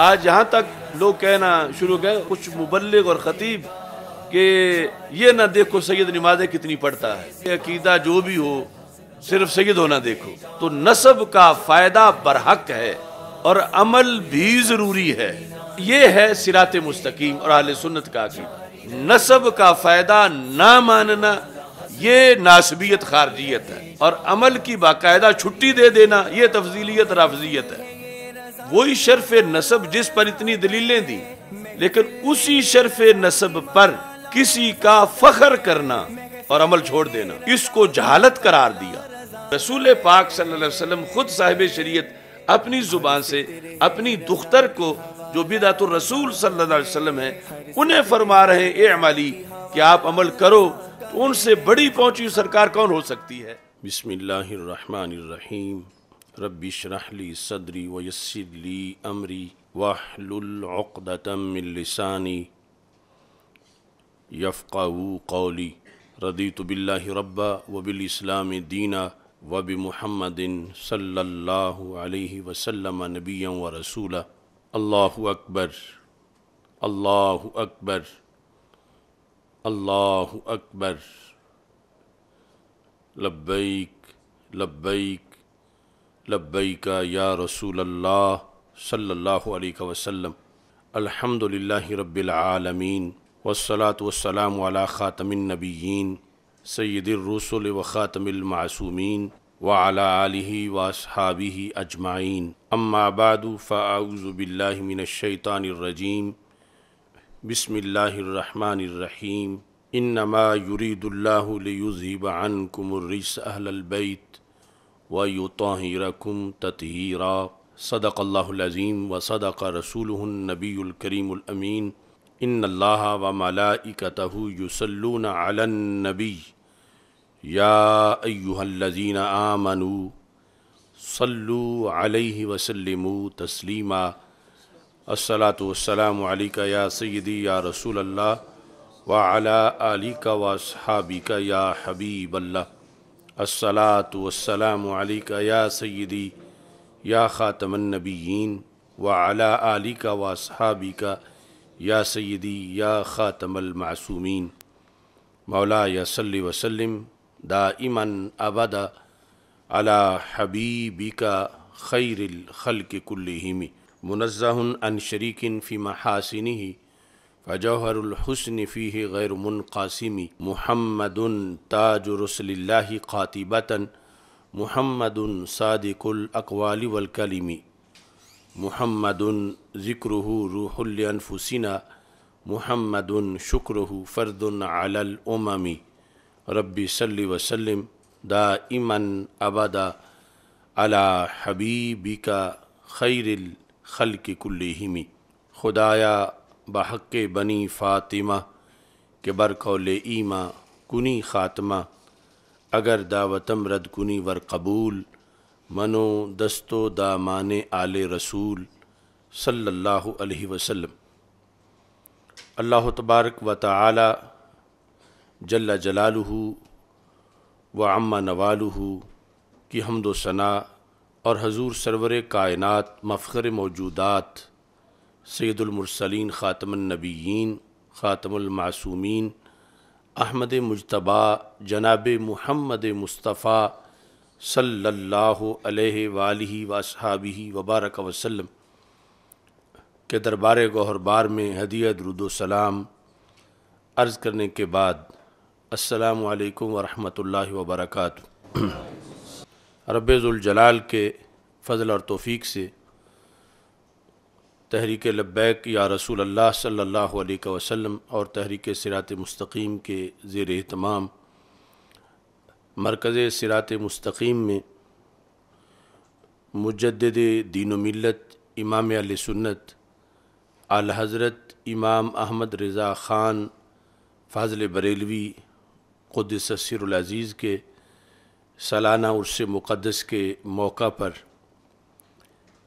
आज यहाँ तक लोग कहना शुरू कर कुछ मुबलिक और ख़तीब कि ये ना देखो सैयद नमाजें कितनी पढ़ता है अकीदा जो भी हो सिर्फ सैद होना देखो तो नसब का फ़ायदा बरहक है और अमल भी ज़रूरी है ये है सिरात मुस्तकीम और आल सुन्नत का अकीदा नसब का फ़ायदा ना मानना ये नासबियत खारजियत है और अमल की बाकायदा छुट्टी दे देना ये तफजीलियत राफजियत है वही शर्फ नसब जिस पर इतनी दलीलें दी लेकिन उसी शर्फ नसब पर किसी का फखर करना और अमल छोड़ देना इसको जहालत करार दिया रसूल पाक सल्लम खुद साहिब शरीय अपनी जुबान से अपनी दुख्तर को जो बिदात रसूल सल्लम है उन्हें फरमा रहे ए अमाली कि आप अमल करो तो उनसे बड़ी पहुंची सरकार कौन हो सकती है रहीम रबी शरहली सदरी वयसरली अमरी वाहलुल्दम लसानी यफ़ा कौली रदी तो बिल्ला रब्बा वबिलस्लाम दीना वब महमदिन सल्ला वसलम नबिया व रसूला अल्लाह अकबर अल्लाह अकबर अल्लाह अकबर लब्बैक लब्बैक लब्बैका या रसूल अल्लाह सल्लल्लाहु अलैहि वसल्लम अल्हम्दुलिल्लाहि रब्बिल आलमीन वस्सलातु वस्सलाम अला ख़ातमिन नबीयीन सैयदिर रसूल व ख़ातमिल मासूमीन व अला आलिहि व अस्हाबिहि अजमाइन अम्मा बादु फ़ाऊज़ु बिल्लाहि मिनश शैतानिर रजीम बिस्मिल्लाहिर रहमानिर रहीम इन्नमा युरीदुल्लाहु लियुज़हिब अन्कुमुर रिज्स अहलल बैत वयुतरकुम सदक अल्लाज़ीम व सदक़ रसूलनबीकरीमीन इन अल्लाह व मलाइकतह युसल्लून अलनबी या अयुहल्लजीन आमनु सल्लु अलैहि वसल्लमु तस्लीमा अस्सलातु वस्सलामु या सदी या रसूल अल्लाह व अला आलिका व असहाबिका या हबीबल्ला الصلاة والسلام عليك يا سيدي يا خاتم النبيين وعلى آلك وأصحابك يا سيدي يا خاتم المعصومين مولاي صلي وسلم دائما أبدا على حبيبك خير الخلق كلهم منزه عن شريك في محاسنه फ़जहरलहसन फ़ी गैर मुनकासमी महमद ताज रसल्ला ख़ातिबता महमद सदक़ुलकवाल वलकलमी महमद ज़िक्र रूहलफुसिना महमद शुक्र फ़र्दन अलमी रबी सल्ली वसलम दा इमन अबदा अला हबीबिका खैरल खल के कुल्लिमी खुदाया बहक बनी फ़ातिमा के बरकौल ईमा कुनी ख़ात्मा अगर दावतम रद कुनी वर कबूल मनो दस्तो दामान आल रसूल सल्लल्लाहु अलैहि वसल्लम अल्लाह तबारक व ताली जल्ला जलालहू व अम्मा नवालहू की हमदो सना और हजूर सरवर कायनत मफ़र मौजूदात सैदुलमरसलिन ख़ातमनबीन ख़ातमलमासूमीन अहमद मुशतबा जनाब महमद मुस्तफ़ा सल्ला अलैहि वसहाबी वबारक वसलम के दरबार बार में हदीत रुदोसलाम अर्ज़ करने के बाद असलकम वरम वर्क रबलाल के फ़ल और तोफ़ी से तहरीक लब्बैक या रसूल अल्लाह सल्लल्लाहु अलैहि वसल्लम और तहरीक सिरात मुस्तकीम के ज़ेर अहतमाम मरकज़ सिरात मुस्तकीम में मुजद दीन मिलत इमाम आल सुन्नत आल हज़रत इमाम अहमद रज़ा ख़ान फाजिल बरेलवी ख़ुद अज़ीज़ के सालाना उर्स मुक़दस के मौका पर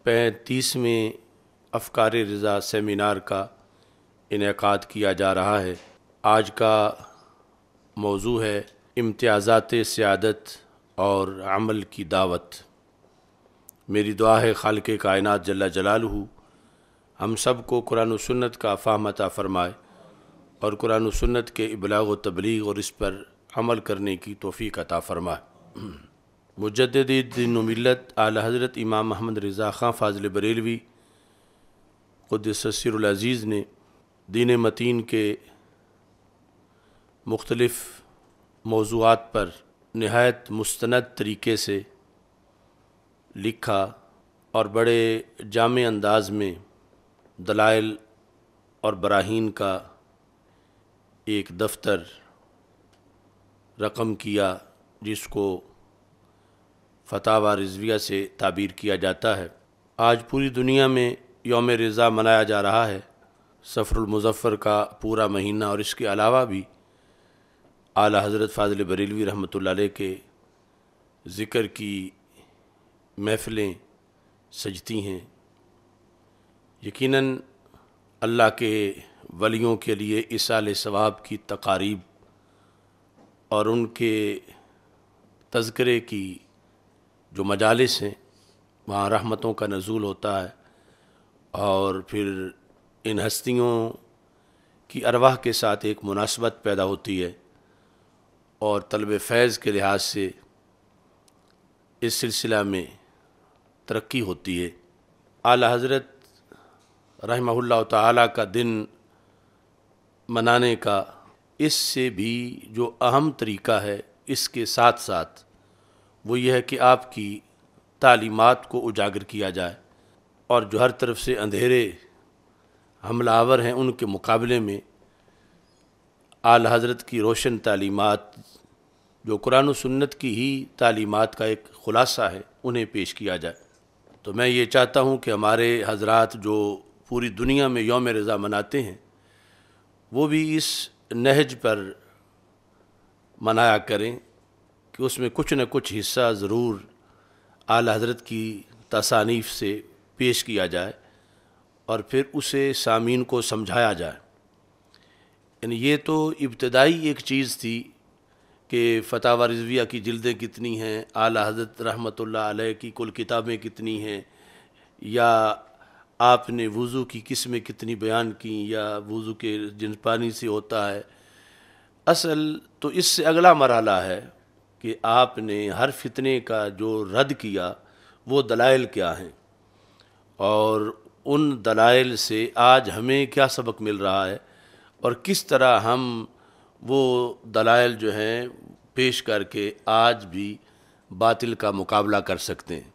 पैंतीसवें अफकार रज़ा सेमिनार का इनका किया जा रहा है आज का मौजू है इम्तियाज़ात सियादत और अमल की दावत मेरी दुआ है खाल के कायनत जला जलाल हम सब को कुरान सन्नत का फाहमता फ़रमाए और कुरान सन्नत के अबलाग व तबलीग और इस पर अमल करने की तोफ़ी अता फ़रमाए मुजद दिन मिलत आल हज़रत इमाम महमद रज़ा ख़ान फ़ाजिल बरेलवी क़ुदसरज़ीज़ ने दीन मतीन के मुख्तलफ़ मौजूद पर नहायत मुस्ंद तरीके से लिखा और बड़े जाम अंदाज में दलाइल और बराहन का एक दफ्तर रकम किया जिसको फतावा रिजविया से ताबीर किया जाता है आज पूरी दुनिया में योम रज़ा मनाया जा रहा है सफ़रमज़फ़र का पूरा महीना और इसके अलावा भी आला हज़रत फ़ाजिल बरेलवी रहमत के ज़िक्र की महफ़िलें सजती हैं यकीनन अल्लाह के वलियों के लिए इसाल सवाब की तकारीब और उनके तस्करे की जो मजालस हैं वहाँ रहमतों का नज़ूल होता है और फिर इन हस्तियों की अरवाह के साथ एक मुनासबत पैदा होती है और तलब फैज़ के लिहाज से इस सिलसिला में तरक्की होती है आला हज़रत रहमहुल्ला ताला का दिन मनाने का इससे भी जो अहम तरीका है इसके साथ साथ वो यह है कि आपकी तालीमत को उजागर किया जाए और जो हर तरफ से अंधेरे हमलावर हैं उनके मुकाबले में आल हज़रत की रोशन तालीमात जो कुरान सुन्नत की ही तालीमत का एक ख़ुलासा है उन्हें पेश किया जाए तो मैं ये चाहता हूँ कि हमारे हजरात जो पूरी दुनिया में योम रज़ा मनाते हैं वो भी इस नहज पर मनाया करें कि उसमें कुछ न कुछ हिस्सा ज़रूर आल हज़रत की तसानीफ़ से पेश किया जाए और फिर उसे सामीन को समझाया जाए यानी ये तो इब्तदाई एक चीज़ थी कि फ़तावा रिजविया की जल्दें कितनी हैं आला हजरत रहमत की कुल किताबें कितनी हैं या आपने वज़ू की किस्में कितनी बयान की या वज़ू के जिन पानी से होता है असल तो इससे अगला मरहला है कि आपने हर फितने का जो रद्द किया वो दलाइल क्या हैं और उन दलाइल से आज हमें क्या सबक मिल रहा है और किस तरह हम वो दलाइल जो हैं पेश करके आज भी बातिल का मुकाबला कर सकते हैं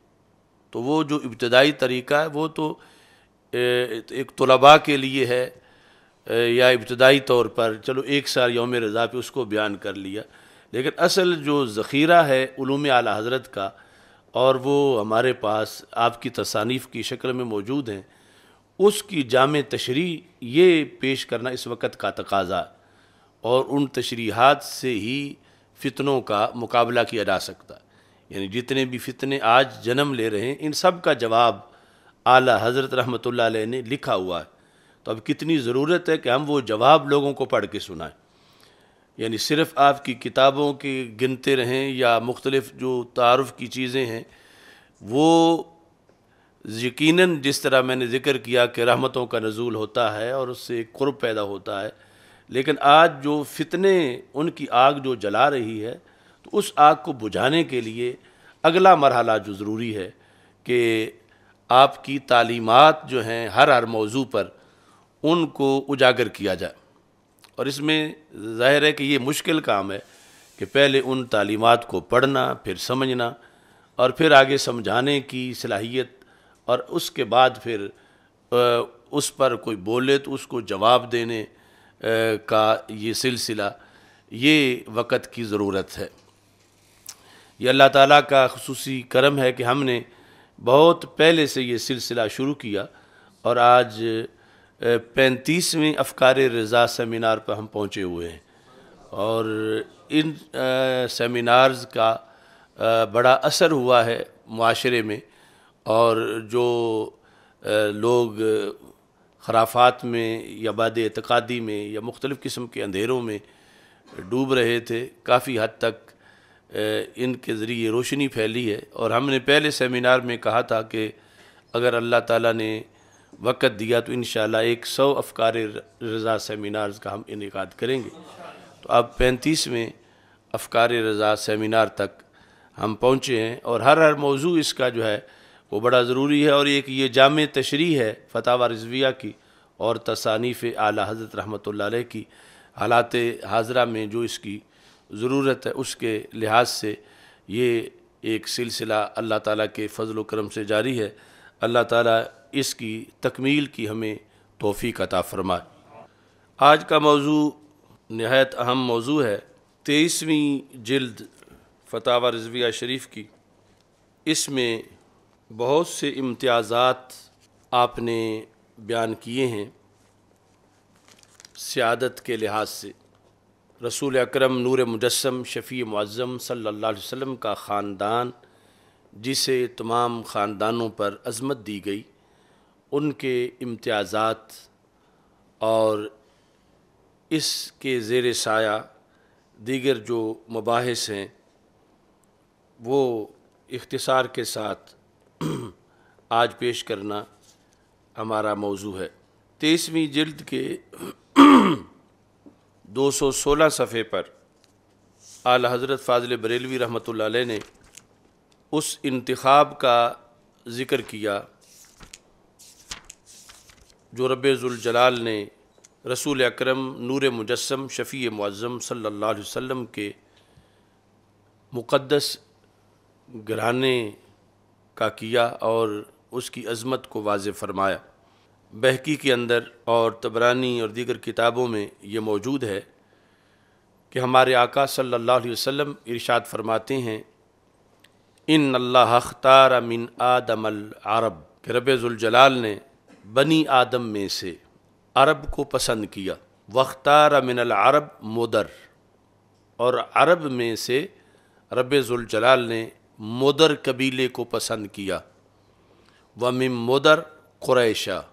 तो वो जो इब्तदाई तरीका है वो तो एक तलबा के लिए है या इब्तदाई तौर पर चलो एक साल योम रज़ा पे उसको बयान कर लिया लेकिन असल जो ज़ख़ीरा है आला हज़रत का और वो हमारे पास आपकी तसानीफ़ की शक्ल में मौजूद हैं उसकी जाम तशरी ये पेश करना इस वक्त का तकाजा और उन तशरीहत से ही फितनों का मुकाबला किया जा सकता यानी जितने भी फितने आज जन्म ले रहे हैं इन सब का जवाब आला हज़रत रहमत ने लिखा हुआ है तो अब कितनी ज़रूरत है कि हम वो जवाब लोगों को पढ़ के सुनाएं यानी सिर्फ आपकी किताबों के गिनते रहें या मुख्तलिफ़ जो तारफ़ की चीज़ें हैं वो यकीनन जिस तरह मैंने ज़िक्र किया कि रहमतों का नज़ूल होता है और उससे एक क़ुरब पैदा होता है लेकिन आज जो फितने उनकी आग जो जला रही है तो उस आग को बुझाने के लिए अगला मरहला जो ज़रूरी है कि आपकी तालीमत जो हैं हर हर मौजू पर उनको उजागर किया जाए और इसमें जाहिर है कि ये मुश्किल काम है कि पहले उन तालीमत को पढ़ना फिर समझना और फिर आगे समझाने की सलाहियत और उसके बाद फिर उस पर कोई बोले तो उसको जवाब देने का ये सिलसिला ये वक़्त की ज़रूरत है ये अल्लाह ताला का खसूसी करम है कि हमने बहुत पहले से ये सिलसिला शुरू किया और आज पैंतीसवीं अफकार रज़ा सेमिनार पर हम पहुँचे हुए हैं और इन सेमिनार्स का आ, बड़ा असर हुआ है माशरे में और जो आ, लोग खराफात में या बाद अतकादी में या मुख्तलिफ़ किस्म के अंधेरों में डूब रहे थे काफ़ी हद तक इनके ज़रिए रोशनी फैली है और हमने पहले सेमिनार में कहा था कि अगर अल्लाह ताला ने वक़्त दिया तो इन एक सौ अफकार रज़ा सेमिनार्स का हम इनका करेंगे तो अब पैंतीसवें अफकार रज़ा सेमिनार तक हम पहुँचे हैं और हर हर मौजू इसका जो है वो बड़ा ज़रूरी है और एक ये जाम तशरी है फ़तावा रजविया की और तसानीफ़ आला हज़रत रहमत की हालात हाजरा में जो इसकी ज़रूरत है उसके लिहाज से ये एक सिलसिला अल्लाह ताली के फ़जल करम से जारी है अल्लाह ताली इसकी तकमील की हमें तोहफ़ी अता फरमाए आज का मौजू नहायत अहम मौजू है तेईसवीं जल्द फतावा रजविया शरीफ की इसमें बहुत से इम्तियाज़ात आपने बयान किए हैं सियादत के लिहाज से रसूल अकरम नूर मुजस्म शफ़ी मुज़म सल्ला वसम का ख़ानदान जिसे तमाम ख़ानदानों पर अजमत दी गई उनके इम्तियाज़ात और इसके ज़ेर साया दीगर जो मुबास हैं वो इख्तसार के साथ आज पेश करना हमारा मौजू है तेईसवीं जल्द के 216 सफ़े पर आल हज़रत फ़ाज़ल बरेलवी रहमत ने उस इंतखाब का ज़िक्र किया जो रबाल ने रसूल अकरम नूर मुजस्म शफ़ी मुआज़म सल्ला वम के मुक़दस घराने का किया और उसकी अज़मत को वाज फरमाया बहकी के अंदर और तबरानी और दीगर किताबों में ये मौजूद है कि हमारे आका सल्लल्लाहु अलैहि वसल्लम इरशाद फरमाते हैं इन अल्लाह अख्तार मिन आदमल आरब के ने बनी आदम में से अरब को पसंद किया वख्तार मिनल अरब मोदर और अरब में से रब ने मोदर कबीले को पसंद किया वमिम मदर क्रैशा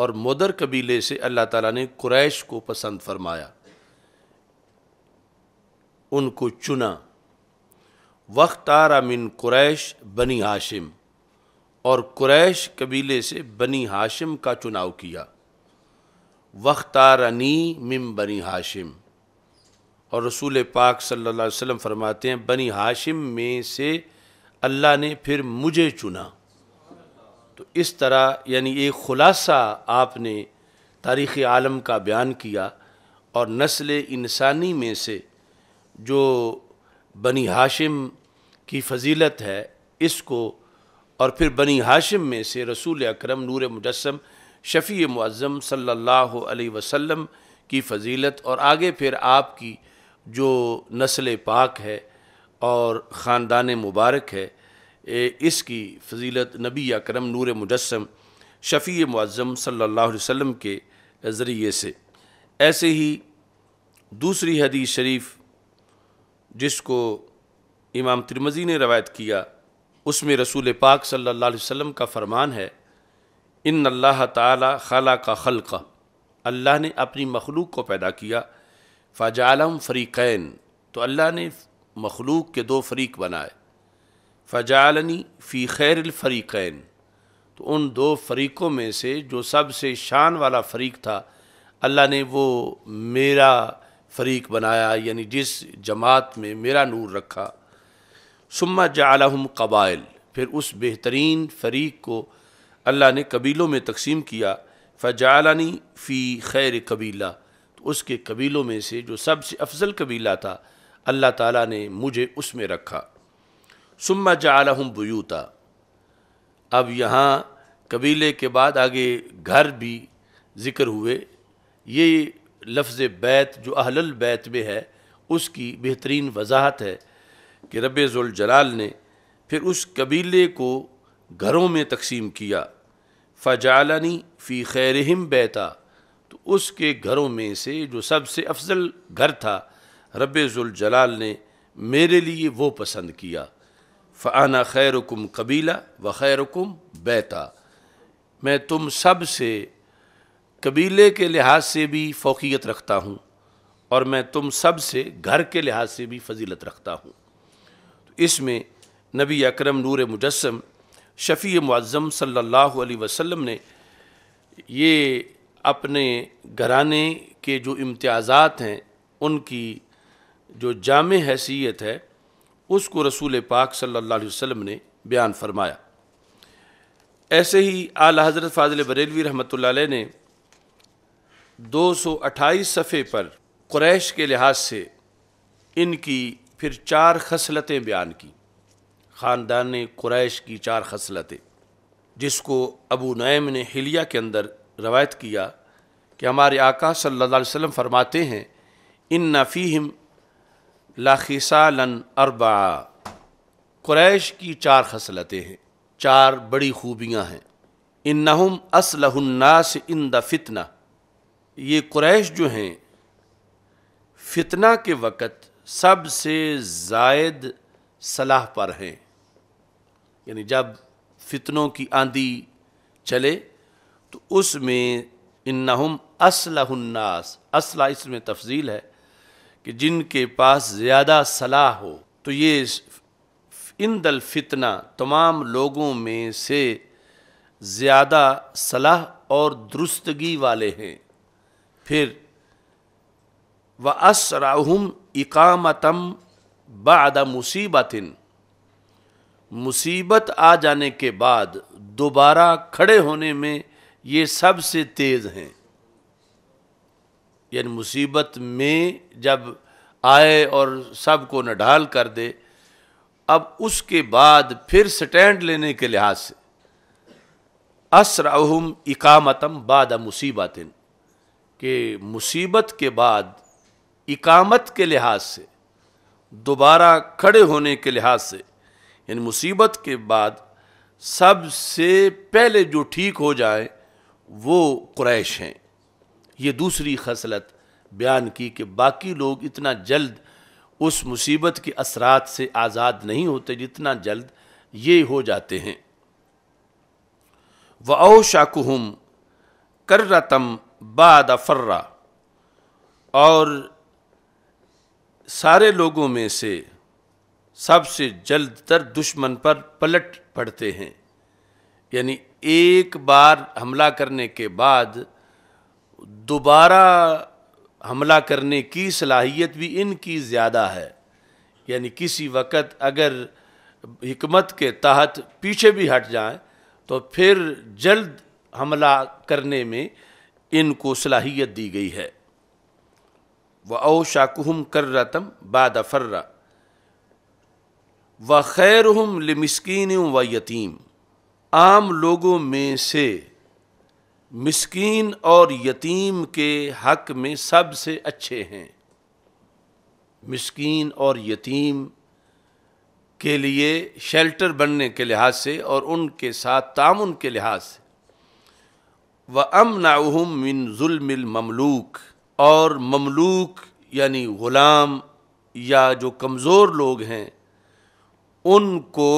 और मोदर कबीले से अल्लाह ताला ने क्रैश को पसंद फरमाया उनको चुना वख्तारा मिन क्रैश बनी हाशिम और कुरैश कबीले से बनी हाशिम का चुनाव किया वख्तारनी मिम बनी हाशिम और रसूल पाक सल्लल्लाहु अलैहि वसल्लम फरमाते हैं बनी हाशिम में से अल्लाह ने फिर मुझे चुना तो इस तरह यानी एक ख़ुलासा आपने तारीख़ आलम का बयान किया और नस्ल इंसानी में से जो बनी हाशिम की फजीलत है इसको और फिर बनी हाशिम में से रसूल अकरम नूर मुजस्म शफ़ी मज़म सल्लल्लाहु अलैहि वसल्लम की फ़जीलत और आगे फिर आपकी जो नस्ल पाक है और ख़ानदान मुबारक है इसकी फजीलत नबी अकरम नूर मुजस्म शफ़ी मज़म सल्ला वम के ज़रिए से ऐसे ही दूसरी हदीस शरीफ जिसको इमाम तिरमज़ी ने रवायत किया उसमें रसूल पाक सल्ला वसम का फरमान है इन अल्लाह ताला खला का खलक़ अल्लाह ने अपनी मखलूक को पैदा किया फ़जालम फ़रीक़ैन तो अल्लाह ने मखलूक के दो फ़रीक बनाए फ़जालनी फ़ी खैर फ़रीक़ैन तो उन दो फ़रीक़ों में से जो सबसे शान वाला फ़रीक था अल्लाह ने वो मेरा फ़रीक बनाया यानी जिस जमात में मेरा नूर रखा सुम्मा जालहम कबाइल फिर उस बेहतरीन फरीक को अल्लाह ने कबीलों में तकसीम किया फ़जालानी फ़ी खैर कबीला तो उसके कबीलों में से जो सबसे अफजल कबीला था अल्लाह ताला ने मुझे उसमें रखा सुम्मा जालहम बयूता अब यहाँ कबीले के बाद आगे घर भी ज़िक्र हुए ये लफ्ज़ बैत जो अहलल बैत में है उसकी बेहतरीन वजाहत है कि रबाल ने फिर उस कबीले को घरों में तकसीम किया फ़जालनी फ़ी खैरहम बैता तो उसके घरों में से जो सबसे अफजल घर था रबाल ने मेरे लिए वो पसंद किया फ़ाना खैरकुम कबीला व खैरकुम बैता मैं तुम सब से कबीले के लिहाज से भी फ़ोकियत रखता हूँ और मैं तुम सब से घर के लिहाज से भी फजीलत रखता हूँ इसमें नबी अकरम नूर मुजस्म शफ़ी मुआज़म सल्लल्लाहु अलैहि वसल्लम ने ये अपने घराने के जो इम्तियाज़ात हैं उनकी जो जाम हैसियत है उसको रसूल पाक सल्लल्लाहु अलैहि वसल्लम ने बयान फरमाया ऐसे ही आल हज़रत फ़ाज़िल बरेलवी रहमत ने दो सौ अट्ठाईस सफ़े पर क्रैश के लिहाज से इनकी फिर चार खसलतें बयान की ख़ानदान कुरैश की चार खसलतें जिसको अबू नैम ने हिलिया के अंदर रवायत किया कि हमारे आका सल्लल्लाहु अलैहि वसल्लम फरमाते हैं इन नफ़ीम लाखिसन अरबा कुरैश की चार खसलतें हैं चार बड़ी ख़ूबियाँ हैं इन नहम असलहन्नास इन द फितना ये कुरैश जो हैं फितना के वक़्त सबसे जायद सलाह पर हैं यानी जब फितनों की आंधी चले तो उसमें इन्नहुम असलहन्नास असला इसमें तफजील है कि जिनके पास ज़्यादा सलाह हो तो ये इन दल फितना तमाम लोगों में से ज़्यादा सलाह और दुरुस्तगी वाले हैं फिर व असराहम इकामतम बाद मुसीबत मुसीबत आ जाने के बाद दोबारा खड़े होने में ये सबसे तेज़ हैं यानी मुसीबत में जब आए और को न ढाल कर दे अब उसके बाद फिर स्टैंड लेने के लिहाज से अहम इकामतम बाद मुसीबत के मुसीबत के बाद इकामत के लिहाज से दोबारा खड़े होने के लिहाज से यानी मुसीबत के बाद सबसे पहले जो ठीक हो जाए वो क्रैश हैं ये दूसरी खसलत बयान की कि बाकी लोग इतना जल्द उस मुसीबत के असरात से आज़ाद नहीं होते जितना जल्द ये हो जाते हैं व ओ शाकुहम कर्रतम बाद अफर्रा और सारे लोगों में से सबसे जल्द तर दुश्मन पर पलट पड़ते हैं यानी एक बार हमला करने के बाद दोबारा हमला करने की सलाहियत भी इनकी ज़्यादा है यानी किसी वक़्त अगर हमत के तहत पीछे भी हट जाएं तो फिर जल्द हमला करने में इनको सलाहियत दी गई है व औ शाकुहम कर्रतम बाद अफर्रा व खैर हम लिमस्किन व यतीम आम लोगों में से मिस्कीन और यतीम के हक में सबसे अच्छे हैं मिस्कीन और यतीम के लिए शेल्टर बनने के लिहाज से और उनके साथ तामन के लिहाज से व नाउम मिन जुल्मिल ममलूक और ममलूक यानी ग़ुलाम या जो कमज़ोर लोग हैं उनको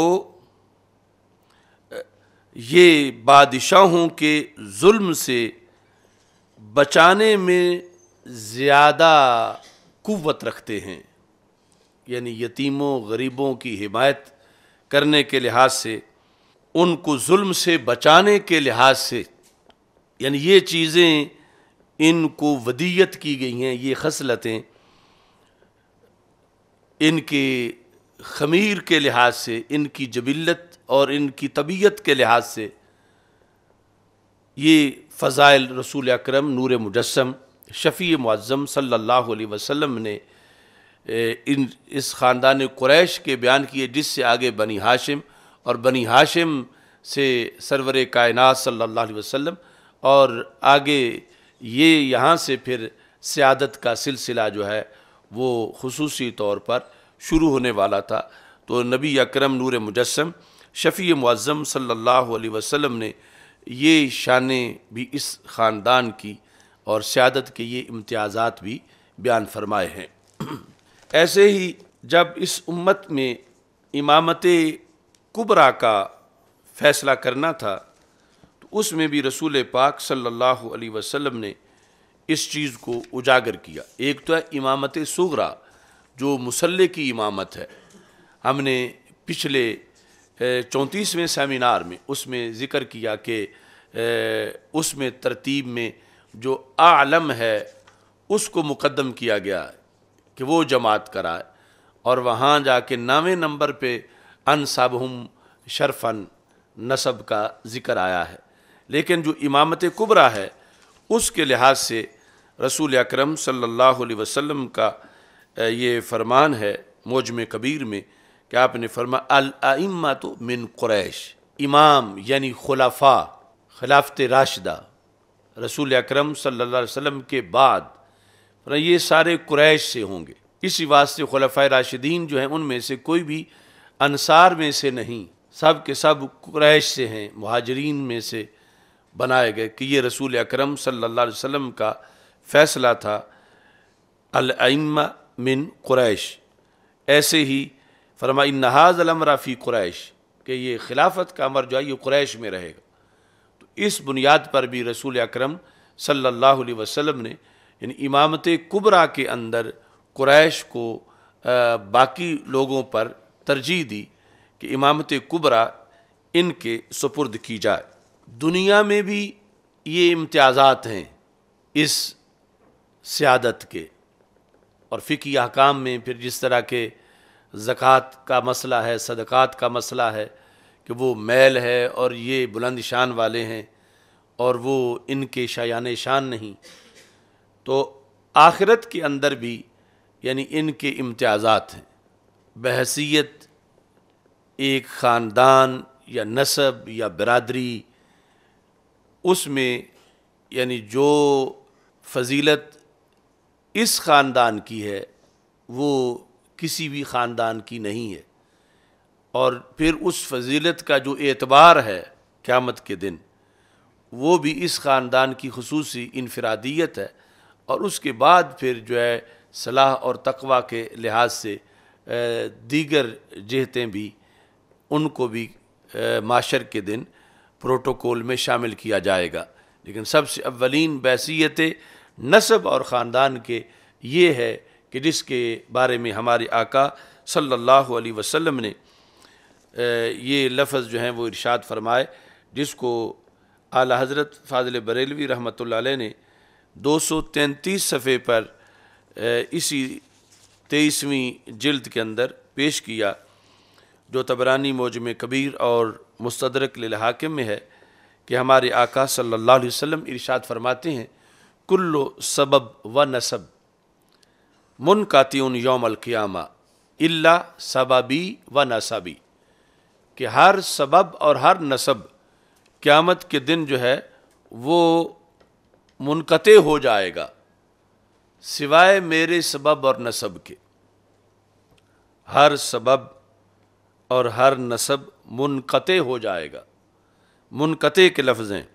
ये बादशाहों के जुल्म से बचाने में ज़्यादा कुवत रखते हैं यानी यतीमों गरीबों की हिमायत करने के लिहाज से उनको जुल्म से बचाने के लिहाज से यानी ये चीज़ें इनको वदीयत की गई हैं ये खसलतें इनके खमीर के लिहाज से इनकी जबिलत और इनकी तबीयत के लिहाज से ये फ़ज़ाइल रसूल अक्रम नूर मुजस्म शफ़ी मुज़म सल्ला वसम ने इन इस ख़ानदान क्रैश के बयान किए जिससे आगे बनी हाशिम और बनी हाशिम से सरवर कायनात सल्लल्लाहु अलैहि वसल्लम और आगे ये यहाँ से फिर सियादत का सिलसिला जो है वो खसूस तौर पर शुरू होने वाला था तो नबी अकरम नूर मुजस्म शफ़ी मज़म सल्लल्लाहु अलैहि वसल्लम ने ये शान भी इस ख़ानदान की और सियादत के ये इम्तियाज़ात भी बयान फरमाए हैं ऐसे ही जब इस उम्मत में इमामत कुबरा का फ़ैसला करना था उसमें भी रसूल पाक सल्लल्लाहु अलैहि वसल्लम ने इस चीज़ को उजागर किया एक तो है इमामत सुगरा जो मुसल्ले की इमामत है हमने पिछले चौंतीसवें सेमिनार में उसमें ज़िक्र किया कि उसमें तरतीब में जो आलम है उसको मुकदम किया गया कि वो जमात कराए और वहाँ जाके नावें नंबर पे अनसाबहम शरफन नसब का ज़िक्र आया है लेकिन जो इमामत कुबरा है उसके लिहाज से रसूल अक्रम सल्लल्लाहु का ये फरमान है मौजम कबीर में कि आपने फरमा तो मिन क्रैश इमाम यानी खुलाफा खिलाफत राशदा रसूल अक्रम सल्लल्लाहु के बाद ये सारे क्रैश से होंगे इसी वास्ते खलफा राशिदीन जो हैं उनमें से कोई भी अनसार में से नहीं सब के सब क्रैश से हैं महाजरीन में से बनाए गए कि ये रसूल अकरम सल्लल्लाहु अलैहि वसल्लम का फ़ैसला था अलमा मिन क्रैश ऐसे ही फरमा नहाज अलमराफ़ी कुरैश कि ये खिलाफत का अमर जो है ये कुरैश में रहेगा तो इस बुनियाद पर भी रसूल अक्रम सल्लल्लाहु अलैहि ने यानी इमामत कुबरा के अंदर कुरैश को आ, बाकी लोगों पर तरजीह दी कि इमामत कुबरा इनके सुपुर्द की जाए दुनिया में भी ये इम्तियाज़ात हैं इस सियादत के और फ़िकी अहकाम में फिर जिस तरह के ज़क़़त का मसला है सदक़ात का मसला है कि वो मैल है और ये बुलंद शान वाले हैं और वो इनके शायान शान नहीं तो आखिरत के अंदर भी यानी इनके इम्तियाज़ात हैं बहसीत एक ख़ानदान या नसब या बरदरी उसमें यानी जो फजीलत इस ख़ानदान की है वो किसी भी ख़ानदान की नहीं है और फिर उस फजीलत का जो एतबार है क़्यामत के दिन वो भी इस ख़ानदान की खसूस इनफरादियत है और उसके बाद फिर जो है सलाह और तकवा के लिहाज से दीगर जहतें भी उनको भी माशर के दिन प्रोटोकॉल में शामिल किया जाएगा लेकिन सबसे अवलिन बैसीत नसब और ख़ानदान के ये है कि जिसके बारे में हमारे आका सल्लल्लाहु अलैहि वसल्लम ने ये लफ्ज़ जो हैं वो इरशाद फरमाए जिसको आला हज़रत फाजिल बरेलवी रहमत ने दो सौ तैंतीस सफ़े पर इसी तेईसवीं जल्द के अंदर पेश किया जो तबरानी मौजम कबीर और मुस्तरक हाकिम में है कि हमारे आका सल्लल्लाहु अलैहि वसल्लम इरशाद फरमाते हैं कुल्लो सबब व नसब मुनकातियुन योमलक़ियामा इल्ला सबाबी व नसबी कि हर सबब और हर नसब क़्यामत के दिन जो है वो मुनक़ हो जाएगा सिवाय मेरे सबब और नसब के हर सबब और हर नसब मुनक़ हो जाएगा मुनकते के लफ्ज़ हैं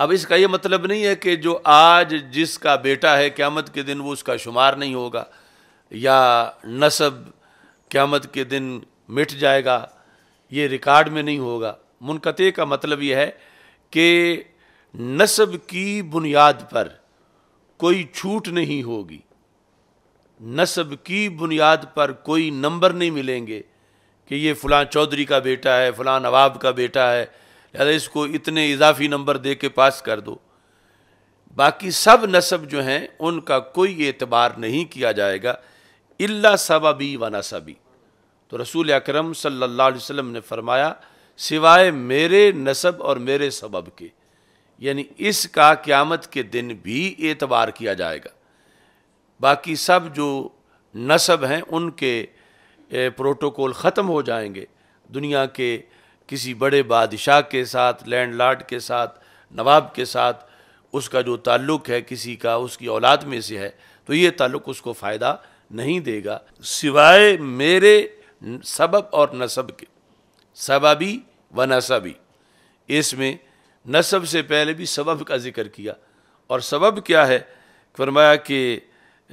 अब इसका ये मतलब नहीं है कि जो आज जिसका बेटा है क़्यामत के दिन वो उसका शुमार नहीं होगा या नसब क़्यामत के दिन मिट जाएगा ये रिकॉर्ड में नहीं होगा मुनक़ का मतलब यह है कि नसब की बुनियाद पर कोई छूट नहीं होगी नसब की बुनियाद पर कोई नंबर नहीं मिलेंगे कि ये फ़लाँ चौधरी का बेटा है फ़लाँ नवाब का बेटा है लिहाजा इसको इतने इजाफी नंबर दे के पास कर दो बाकी सब नसब जो हैं उनका कोई एतबार नहीं किया जाएगा इल्ला सबबी व नसबी तो रसूल अकरम सल्लल्लाहु अलैहि वसल्लम ने फरमाया सिवाय मेरे नसब और मेरे सबब के यानी इसका क़्यामत के दिन भी एतबार किया जाएगा बाकी सब जो नसब हैं उनके प्रोटोकॉल ख़त्म हो जाएंगे दुनिया के किसी बड़े बादशाह के साथ लैंड लॉर्ड के साथ नवाब के साथ उसका जो ताल्लुक़ है किसी का उसकी औलाद में से है तो ये ताल्लुक़ उसको फ़ायदा नहीं देगा सिवाय मेरे सबब और नसब के सबबी व नसबी इसमें नसब से पहले भी सबब का ज़िक्र किया और सबब क्या है फरमाया कि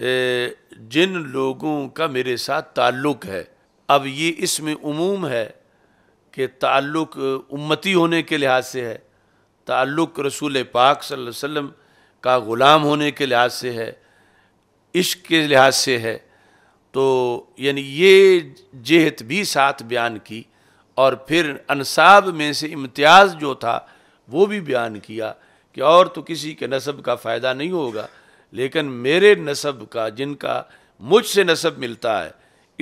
जिन लोगों का मेरे साथ ताल्लुक़ है अब ये इसमें उमूम है कि ताल्लुक़ उम्मती होने के लिहाज से है ताल्लुक़ रसूल पाक सल्लल्लाहु अलैहि वसल्लम का ग़ुलाम होने के लिहाज से है इश्क के लिहाज से है तो यानी ये जेहत भी साथ बयान की और फिर अनसाब में से इम्तियाज़ जो था वो भी बयान किया कि और तो किसी के नसब का फ़ायदा नहीं होगा लेकिन मेरे नसब का जिनका मुझसे नसब मिलता है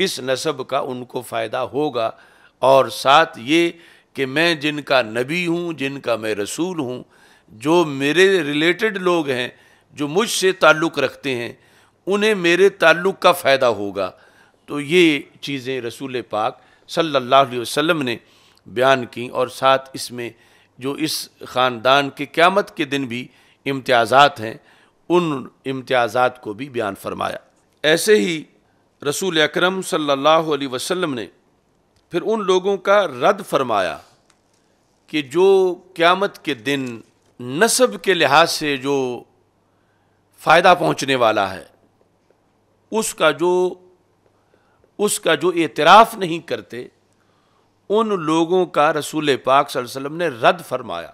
इस नसब का उनको फ़ायदा होगा और साथ ये कि मैं जिनका नबी हूँ जिनका मैं रसूल हूँ जो मेरे रिलेटेड लोग हैं जो मुझसे ताल्लुक़ रखते हैं उन्हें मेरे ताल्लुक़ का फ़ायदा होगा तो ये चीज़ें रसूल पाक सल्लल्लाहु अलैहि वसल्लम ने बयान की और साथ इसमें जो इस ख़ानदान के क़्यामत के दिन भी इम्तियाज़ात हैं उन इम्तियाज़ात को भी बयान फरमाया ऐसे ही रसूल अकरम सल्लल्लाहु अलैहि वसल्लम ने फिर उन लोगों का रद्द फरमाया कि जो क़्यामत के दिन नस्ब के लिहाज से जो फ़ायदा पहुंचने वाला है उसका जो उसका जो एतराफ़ नहीं करते उन लोगों का रसूल पाक वसल्लम ने रद्द फरमाया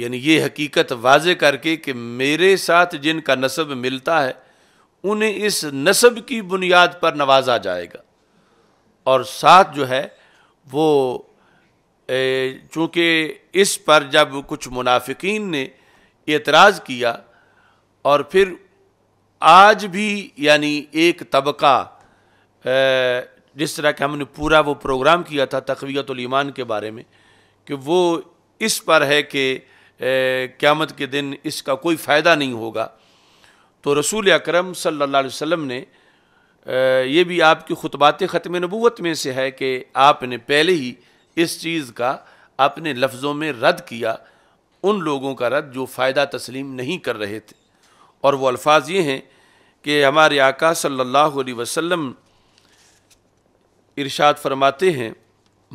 यानी ये हकीकत वाज करके कि मेरे साथ जिनका नसब मिलता है उन्हें इस नसब की बुनियाद पर नवाजा जाएगा और साथ जो है वो चूँकि इस पर जब कुछ मुनाफिकीन ने एतराज़ किया और फिर आज भी यानी एक तबका जिस तरह के हमने पूरा वो प्रोग्राम किया था तकवीतमान के बारे में कि वो इस पर है कि क़्यामत के दिन इसका कोई फ़ायदा नहीं होगा तो रसूल अकरम सल्लल्लाहु अलैहि वसल्लम ने यह भी आपकी ख़ुतबात ख़त्म नबूत में से है कि आपने पहले ही इस चीज़ का अपने लफ्ज़ों में रद्द किया उन लोगों का रद्द जो फ़ायदा तस्लीम नहीं कर रहे थे और वह अल्फाज ये हैं कि हमारे आका सल्लल्लाहु वसम वसल्लम इरशाद फरमाते हैं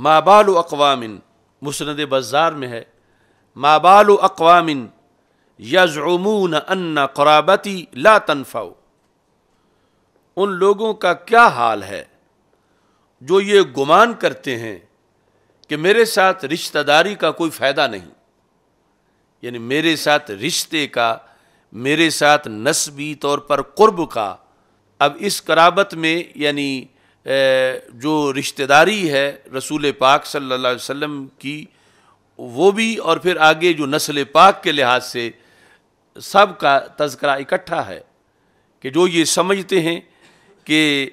माबाल अकवामिन मुसनद बाज़ार में है माबाल अकवामिन यजमून अन्ना कराबती ला तनफ़ाओ उन लोगों का क्या हाल है जो ये गुमान करते हैं कि मेरे साथ रिश्तेदारी का कोई फ़ायदा नहीं यानी मेरे साथ रिश्ते का मेरे साथ नस्बी तौर पर कुर्ब का अब इस कराबत में यानी जो रिश्तेदारी है रसूल पाक सल्लल्लाहु अलैहि वसल्लम की वो भी और फिर आगे जो नस्ल पाक के लिहाज से सब का तस्करा इकट्ठा है कि जो ये समझते हैं कि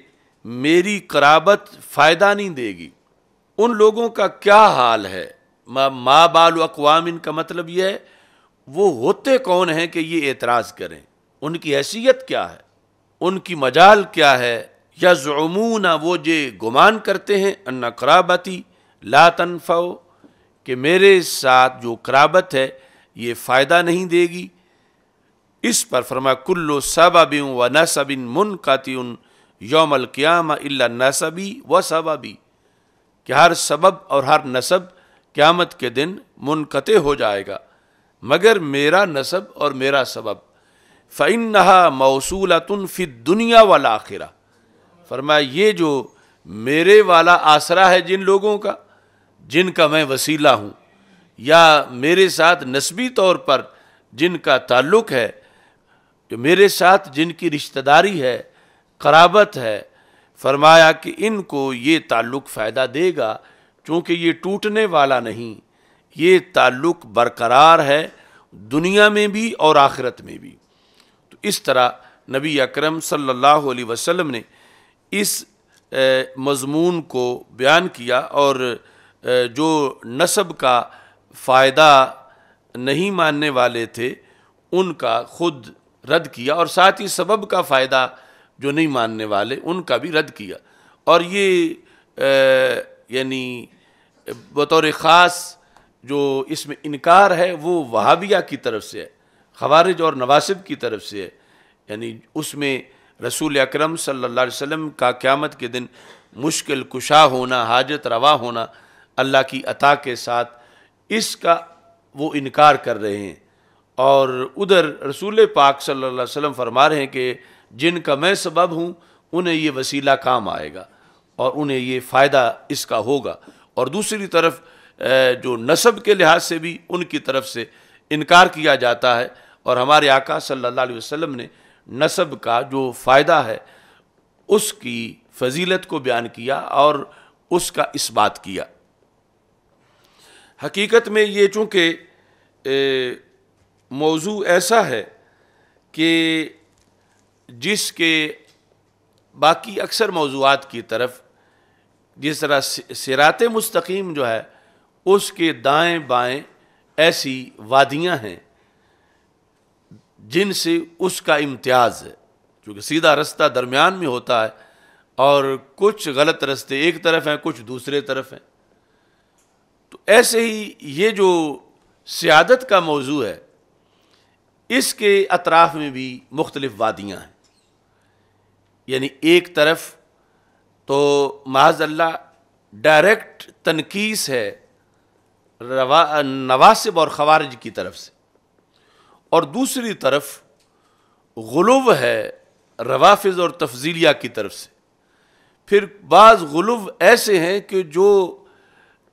मेरी कराबत फ़ायदा नहीं देगी उन लोगों का क्या हाल है माँ मा बाल अकवाम इनका मतलब यह है वो होते कौन हैं कि ये एतराज़ करें उनकी हैसियत क्या है उनकी मजाल क्या है या जमूना वो जे गुमान करते हैं अन्ना कराबती ला तनफ़ो कि मेरे साथ जो कराबत है ये फ़ायदा नहीं देगी इस पर फरमा कुल्लो सबबी व नसबिन मुन काती योमल क़्याम इल्ला नसबी व सबाबी कि हर सबब और हर नसब क़्यामत के दिन मुनक़ हो जाएगा मगर मेरा नसब और मेरा सबब फ़ैन नहा मौसूलतन फ़ि दुनिया वाला आखिरा फरमा ये जो मेरे वाला आसरा है जिन लोगों का जिनका मैं वसीला हूँ या मेरे साथ नस्बी तौर पर जिनका ताल्लुक है जो मेरे साथ जिनकी रिश्तेदारी है कराबत है फरमाया कि इनको ये ताल्लुक फ़ायदा देगा क्योंकि ये टूटने वाला नहीं ये ताल्लुक बरकरार है दुनिया में भी और आखिरत में भी तो इस तरह नबी अकरम सल्लल्लाहु अलैहि वसल्लम ने इस मज़मून को बयान किया और जो नसब का फ़ायदा नहीं मानने वाले थे उनका खुद रद्द किया और साथ ही सबब का फ़ायदा जो नहीं मानने वाले उनका भी रद्द किया और ये यानी बतौर ख़ास जो इसमें इनकार है वो वहाबिया की तरफ से है खवारिज और नवासिब की तरफ से है यानी उसमें रसूल अकरम सल्लल्लाहु अलैहि वसल्लम का क़्यामत के दिन मुश्किल कुशा होना हाजत रवा होना अल्लाह की अता के साथ इसका वो इनकार कर रहे हैं और उधर रसूल पाक सल्लल्लाहु अलैहि वसल्लम फरमा रहे हैं कि जिनका मैं सबब हूँ उन्हें ये वसीला काम आएगा और उन्हें ये फ़ायदा इसका होगा और दूसरी तरफ जो नस्ब के लिहाज से भी उनकी तरफ से इनकार किया जाता है और हमारे आका सल्लल्लाहु अलैहि वसल्लम ने नसब का जो फ़ायदा है उसकी फजीलत को बयान किया और उसका इस्बात किया हकीकत में ये चूँकि मौजू ऐसा है कि जिसके बाकी अक्सर मौजूद की तरफ जिस तरह सिरात मुस्तकीम जो है उसके दाएँ बाएँ ऐसी वादियाँ हैं जिनसे उसका इम्तियाज़ है चूँकि सीधा रास्ता दरमियान में होता है और कुछ गलत रास्ते एक तरफ हैं कुछ दूसरे तरफ हैं ऐसे ही ये जो सियादत का मौजू है इसके अतराफ़ में भी मुख्तलिफ़ वादियाँ हैं यानी एक तरफ तो महाजल्ला डायरेक्ट तनकीस है नवासिब और खवारज की तरफ से और दूसरी तरफ गुलव है रवाफ़िज़ और तफजीलिया की तरफ से फिर बाज़ गुलव ऐसे हैं कि जो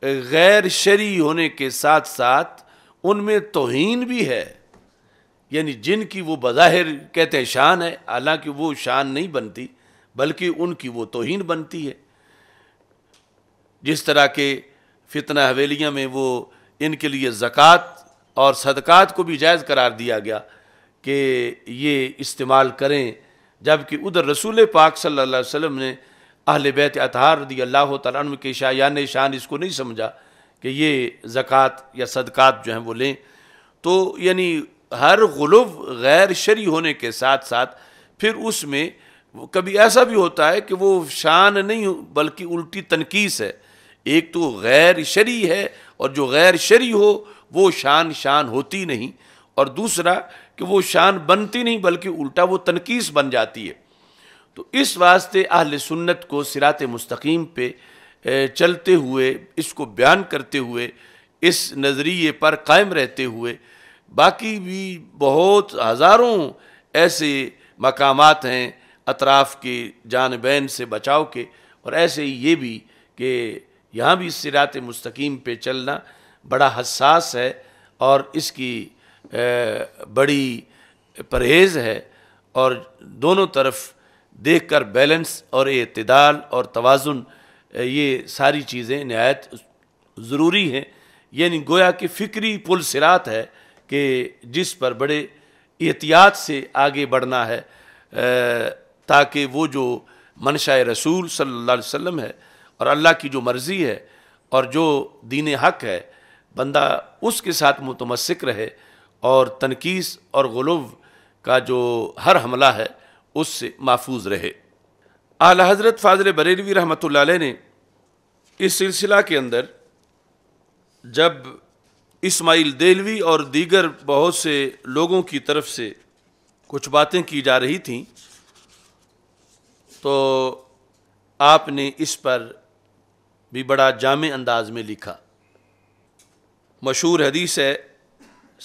गैर शरी होने के साथ साथ उनमें तोहन भी है यानी जिनकी वो बज़ाहिर कहते हैं शान है हालांकि वो शान नहीं बनती बल्कि उनकी वो तोहन बनती है जिस तरह के फितना हवेलियाँ में वो इनके लिए ज़क़़त और सदक़ात को भी जायज़ करार दिया गया कि ये इस्तेमाल करें जबकि उधर रसूल पाक सल्ला वम ने अहल बैत अतहार रदी अल्लाह तम के शायान शान इसको नहीं समझा कि ये ज़क़़त या सदक़ात जो हैं वो लें तो यानी हर गुलव गैर शरी होने के साथ साथ फिर उसमें कभी ऐसा भी होता है कि वो शान नहीं बल्कि उल्टी तनकीस है एक तो गैर शरी है और जो गैर शरी हो वो शान शान होती नहीं और दूसरा कि वो शान बनती नहीं बल्कि उल्टा वो तनकीस बन जाती है तो इस वास्ते अहल सुन्नत को सिरात मुस्तकीम पे चलते हुए इसको बयान करते हुए इस नज़रिए पर कायम रहते हुए बाकी भी बहुत हज़ारों ऐसे मकाम हैं अतराफ़ के जानबैन से बचाव के और ऐसे ही ये भी कि यहाँ भी सिरात मुस्तकीम पे चलना बड़ा हसास है और इसकी बड़ी परहेज़ है और दोनों तरफ़ देख कर बैलेंस और अतदाल और तोज़ुन ये सारी चीज़ें नहायत ज़रूरी हैं यानी गोया कि फ़िक्री पुल सिरात है कि जिस पर बड़े एहतियात से आगे बढ़ना है ताकि वो जो मनशा रसूल सल्ला वम है और अल्लाह की जो मर्ज़ी है और जो दीन हक है बंदा उसके साथ मुतमसक रहे और तनकीस और गलुव का जो हर हमला है उससे महफूज रहे आला हज़रत फाजल बरेलवी रहमत ने इस सिलसिला के अंदर जब इस्माइल देलवी और दीगर बहुत से लोगों की तरफ से कुछ बातें की जा रही थीं तो आपने इस पर भी बड़ा जाम अंदाज में लिखा मशहूर हदीस है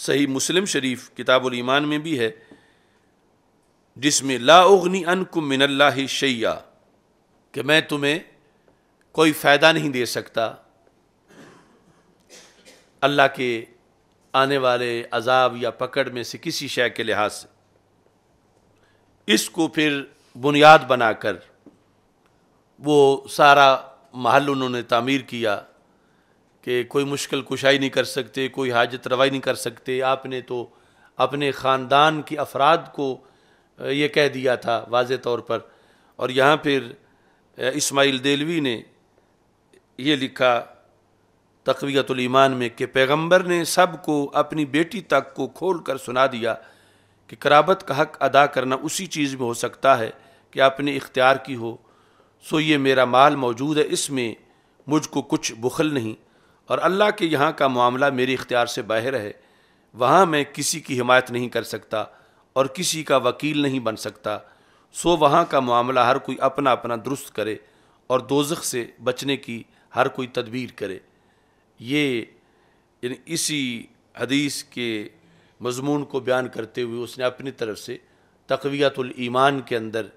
सही मुस्लिम शरीफ किताबुल ईमान में भी है जिसमें ला उगनी अनकुम मिनल्ला शैया कि मैं तुम्हें कोई फ़ायदा नहीं दे सकता अल्लाह के आने वाले अजाब या पकड़ में से किसी शय के लिहाज से इसको फिर बुनियाद बनाकर वो सारा महल उन्होंने तामीर किया कि कोई मुश्किल कुशाई नहीं कर सकते कोई हाजत रवाई नहीं कर सकते आपने तो अपने ख़ानदान के अफराद को ये कह दिया था वाज तौर पर और यहाँ फिर इस्माइल देलवी ने ये लिखा तकवीतमान में कि पैगंबर ने सब को अपनी बेटी तक को खोल कर सुना दिया कि कराबत का हक अदा करना उसी चीज़ में हो सकता है कि आपने इख्तियार की हो सो ये मेरा माल मौजूद है इसमें मुझको कुछ बुखल नहीं और अल्लाह के यहाँ का मामला मेरे इख्तियार से बाहर है वहाँ मैं किसी की हिमायत नहीं कर सकता और किसी का वकील नहीं बन सकता सो वहाँ का मामला हर कोई अपना अपना दुरुस्त करे और दोजख से बचने की हर कोई तदबीर करे ये यानी इसी हदीस के मजमून को बयान करते हुए उसने अपनी तरफ से तकवीतुल ईमान के अंदर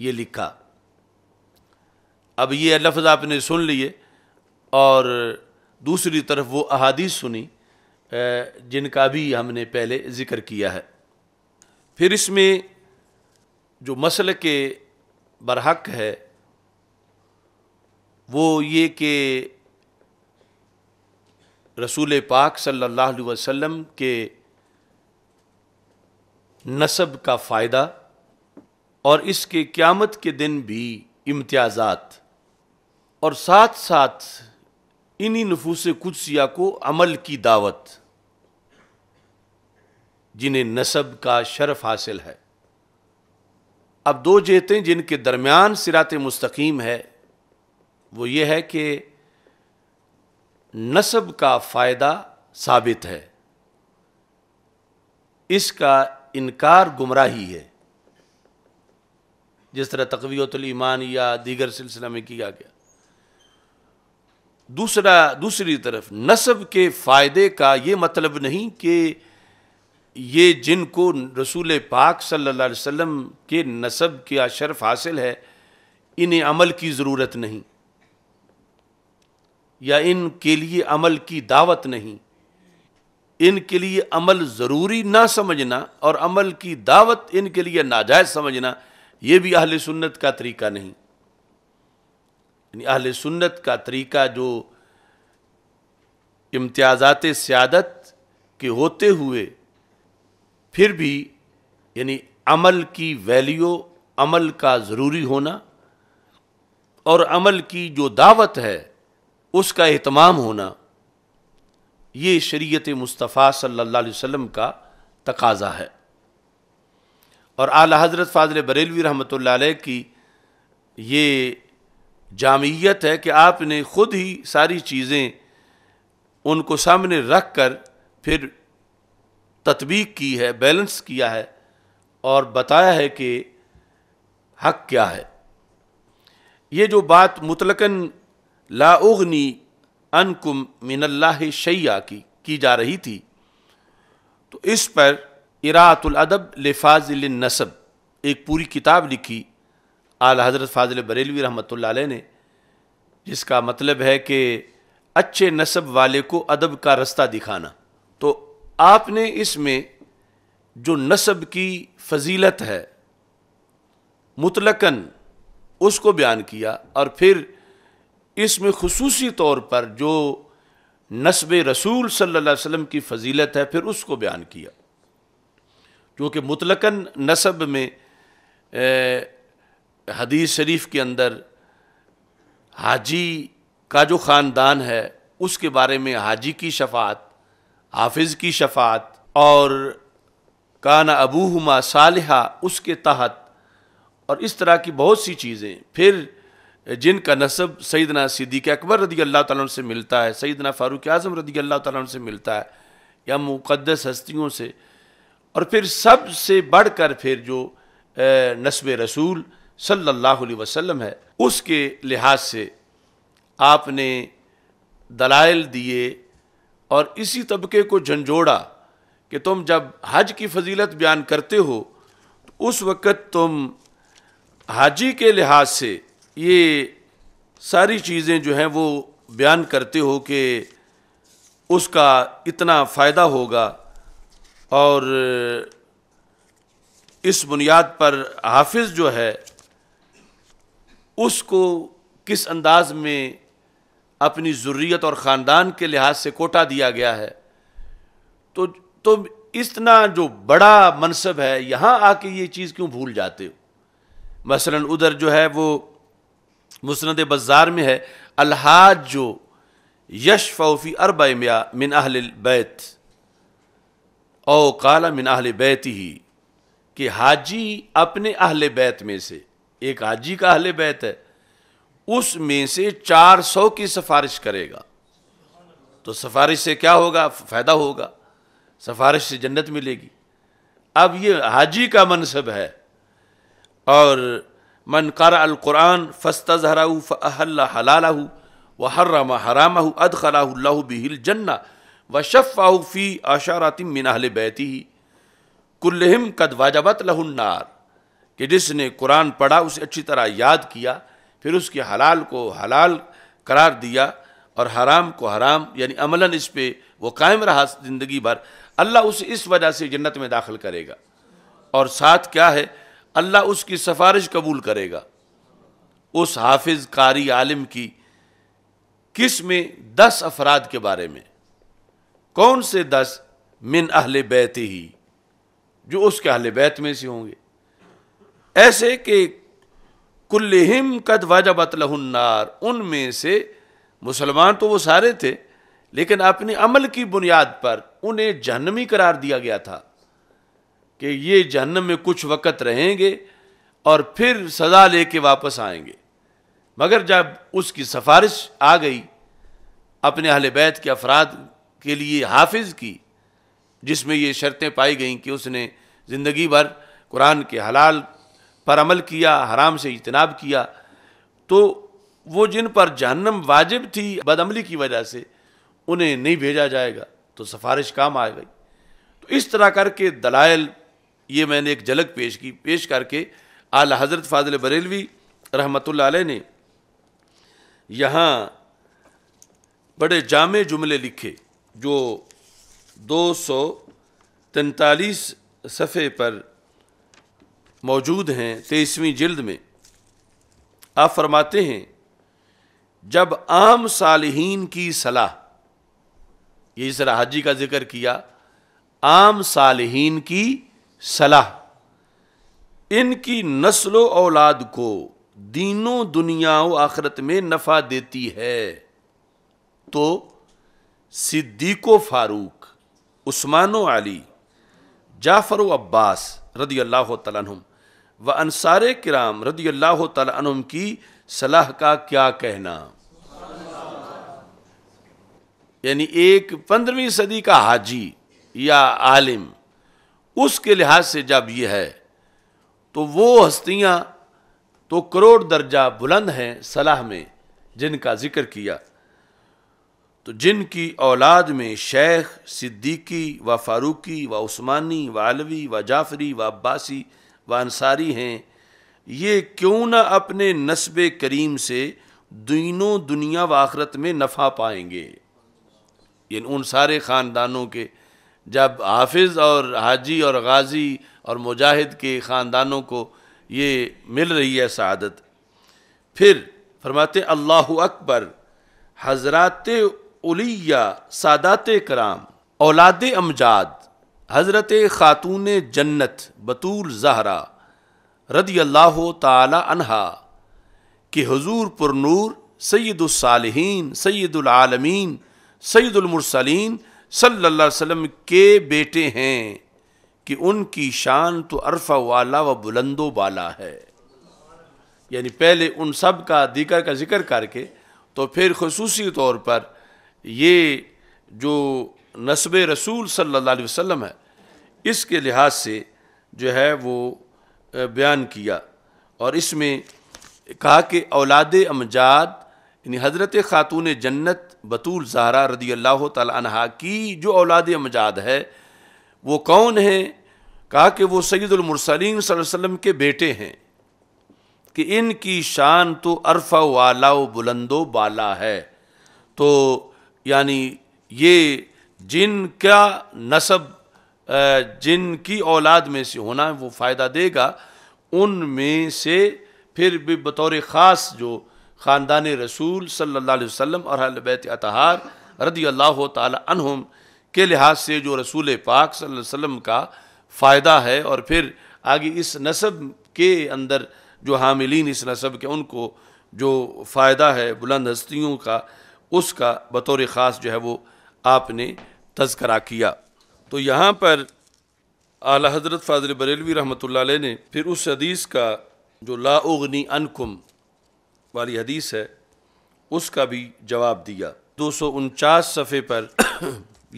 ये लिखा अब ये लफ्ज़ आपने सुन लिए और दूसरी तरफ वो अहादीस सुनी जिनका भी हमने पहले ज़िक्र किया है फिर इसमें जो मसल के बरहक है वो ये कि रसूल पाक सल्लल्लाहु अलैहि वसल्लम के नसब का फ़ायदा और इसके क़्यामत के दिन भी इम्तियाज़ात और साथ साथ इन्हीं नफूस कुदसिया को अमल की दावत जिन्हें नसब का शर्फ हासिल है अब दो जेतें जिनके दरमियान सिरात मुस्तकीम है वो ये है कि नसब का फ़ायदा साबित है इसका इनकार गुमराही है जिस तरह तकवीतमान ईमान या दीगर सिलसिला में किया गया दूसरा दूसरी तरफ नसब के फ़ायदे का ये मतलब नहीं कि ये जिनको रसूल पाक सल्लल्लाहु अलैहि वसल्लम के नसब के अशरफ हासिल है इन्हें अमल की ज़रूरत नहीं या इनके लिए अमल की दावत नहीं इनके लिए अमल ज़रूरी ना समझना और अमल की दावत इनके लिए नाजायज़ समझना ये भी अहल सुन्नत का तरीका नहीं अहल सुन्नत का तरीका जो इम्तियाज़ात सियादत के होते हुए फिर भी यानी अमल की वैल्यू अमल का ज़रूरी होना और अमल की जो दावत है उसका अहतमाम होना ये शरीयत मुस्तफ़ा सल्लल्लाहु अलैहि वसल्लम का तकाजा है और आला हज़रत फाजल बरेलवी रहमत की ये जामियत है कि आपने ख़ुद ही सारी चीज़ें उनको सामने रख कर फिर तत्वीक की है बैलेंस किया है और बताया है कि हक क्या है ये जो बात मुतलकन लाउगनी अनकुम मिनल्लाह शैया की की जा रही थी तो इस पर इरातुलदब लिफाजिल नसब एक पूरी किताब लिखी आल हज़रत फाजिल बरेलवी रहमत ने जिसका मतलब है कि अच्छे नसब वाले को अदब का रास्ता दिखाना तो आपने इसमें जो नसब की फजीलत है मुतलकन उसको बयान किया और फिर इसमें खसूसी तौर पर जो नस्ब रसूल सल्लल्लाहु अलैहि वसल्लम की फजीलत है फिर उसको बयान किया क्योंकि मुतलकन नसब में हदीस शरीफ के अंदर हाजी का जो ख़ानदान है उसके बारे में हाजी की शफात हाफिज़ की शफात और काना अबूहमा सालहा उसके तहत और इस तरह की बहुत सी चीज़ें फिर जिनका नसब सईदना सिद्दीक अकबर रदी अल्लाह तुम से मिलता है सईदना फ़ारूक आज़म रदी अल्लाह तन से मिलता है या मुक़दस हस्तियों से और फिर सब से बढ़ कर फिर जो नसब रसूल सल्लल्लाहु अलैहि वसल्लम है उसके लिहाज से आपने दलाइल दिए और इसी तबके को झंझोड़ा कि तुम जब हज की फजीलत बयान करते हो तो उस वक़्त तुम हाजी के लिहाज से ये सारी चीज़ें जो हैं वो बयान करते हो कि उसका इतना फ़ायदा होगा और इस बुनियाद पर हाफिज़ जो है उसको किस अंदाज में अपनी ज़रूरीत और ख़ानदान के लिहाज से कोटा दिया गया है तो तो इतना जो बड़ा मनसब है यहाँ आके ये चीज़ क्यों भूल जाते हो मसला उधर जो है वो मुसनद बाज़ार में है अलहाज जो यश फ़ौफ़ी अरब मिन अहल बैत ओ काला मिन अहल बैत ही कि हाजी अपने अहल बैत में से एक हाजी का अहल बैत है उसमें से 400 की सिफारिश करेगा तो सिफारिश से क्या होगा फ़ायदा होगा सिफारिश से जन्नत मिलेगी अब ये हाजी का मनसब है और मन कर अलकुरान फस्त जहराऊ फ़हल हलाला व हर्रम हराम अद खलाह बिहिल जन्ना व आहू फ़ी आशारातिम मिनाहल बैती ही कुल्लहम कद वाजबत लहुन्नार कि जिसने कुरान पढ़ा उसे अच्छी तरह याद किया फिर उसके हलाल को हलाल करार दिया और हराम को हराम यानी अमलन इस पर वो कायम रहा ज़िंदगी भर अल्लाह उसे इस वजह से जन्नत में दाखिल करेगा और साथ क्या है अल्लाह उसकी सिफारिश कबूल करेगा उस हाफिज कारी आलिम की किस में दस अफराद के बारे में कौन से दस मिन अहल बैत ही जो उसके अहल बैत में से होंगे ऐसे कि कुल्लिम कद वजबत लहुन्नार उनमें से मुसलमान तो वो सारे थे लेकिन अपने अमल की बुनियाद पर उन्हें जहनमी करार दिया गया था कि ये जहनम में कुछ वक़्त रहेंगे और फिर सज़ा लेके वापस आएंगे मगर जब उसकी सिफारिश आ गई अपने अहल बैत के अफराद के लिए हाफिज की जिसमें ये शर्तें पाई गई कि उसने ज़िंदगी भर कुरान के हलाल पर अमल किया हराम से इजतनाब किया तो वो जिन पर जहन्नम वाजिब थी बदअमली की वजह से उन्हें नहीं भेजा जाएगा तो सफ़ारिश काम आ गई तो इस तरह करके दलाइल ये मैंने एक झलक पेश की पेश करके आला हज़रत फाजिल बरेलवी रहमत ने यहाँ बड़े जाम जुमले लिखे जो दो सौ तैंतालीस सफ़े पर मौजूद हैं तेईसवीं जिल्द में आप फरमाते हैं जब आम सालहीन की सलाह ये इस तरह हाजी का जिक्र किया आम सालहीन की सलाह इनकी नस्ल औलाद को दीनों व आखरत में नफ़ा देती है तो सिद्दीक फ़ारूक उस्मान अली जाफ़र व अब्बास रदी अल्लाह तम व अनसार कराम रदी अल्लाह तुम की सलाह का क्या कहना यानी एक पंद्रहवीं सदी का हाजी या आलिम उसके लिहाज से जब यह है तो वो हस्तियाँ तो करोड़ दर्जा बुलंद हैं सलाह में जिनका जिक्र किया तो जिनकी औलाद में शेख सिद्दीकी व फारूकी व उस्मानी व अलवी व जाफरी व अब्बासी व अंसारी हैं ये क्यों ना अपने नस्ब करीम से दोनों दुनिया व आखरत में नफ़ा पाएंगे इन उन सारे ख़ानदानों के जब हाफिज़ और हाजी और गाजी और मुजाहिद के ख़ानदानों को ये मिल रही है शहादत फिर फरमाते अल्लाह अकबर हजरात उलिया सादात कराम औलाद अमजाद हज़रत ख़ातून जन्नत बतूल ज़हरा रदी अल्लाह तहा कि हजूर पुरनूर सैदुलसालहन सैदुलआलमीन सैदुलमरसलिन सल्ला वसम के बेटे हैं कि उनकी शान तो अरफा वाला व वा बुलंदो वाला है यानी पहले उन सब का दीकर का जिक्र करके तो फिर खसूसी तौर पर ये जो नस्ब रसूल सल्ला वसम है इसके लिहाज से जो है वो बयान किया और इसमें कहा कि औलाद अमजाद यानी हज़रत ख़ातून जन्नत बतूल जहरा रदी अल्लाह तहा की जो औलाद अमजाद है वो कौन है कहा कि वो सैदुलमरसलीम सल्लम के बेटे हैं कि इनकी शान तो अरफा वाला बुलंदो बाला है तो यानी ये जिनका नसब जिनकी औलाद में से होना वो फ़ायदा देगा उनमें से फिर भी बतौर ख़ास जो ख़ानदान रसूल सल्ला वसम और हलबैत अतहार रदी अल्लाह तहम के लिहाज से जो रसूल पाक सल्लल्लाहु अलैहि का फ़ायदा है और फिर आगे इस नसब के अंदर जो हामिलीन इस नसब के उनको जो फ़ायदा है बुलंद हस्तियों का उसका बतौर ख़ास जो है वो आपने तस्करा किया तो यहाँ पर आला हज़रत फ़ाज़िल बरेलवी रहमत ने फिर उस हदीस का जो लाउगनी अनकुम वाली हदीस है उसका भी जवाब दिया दो सौ उनचास सफ़े पर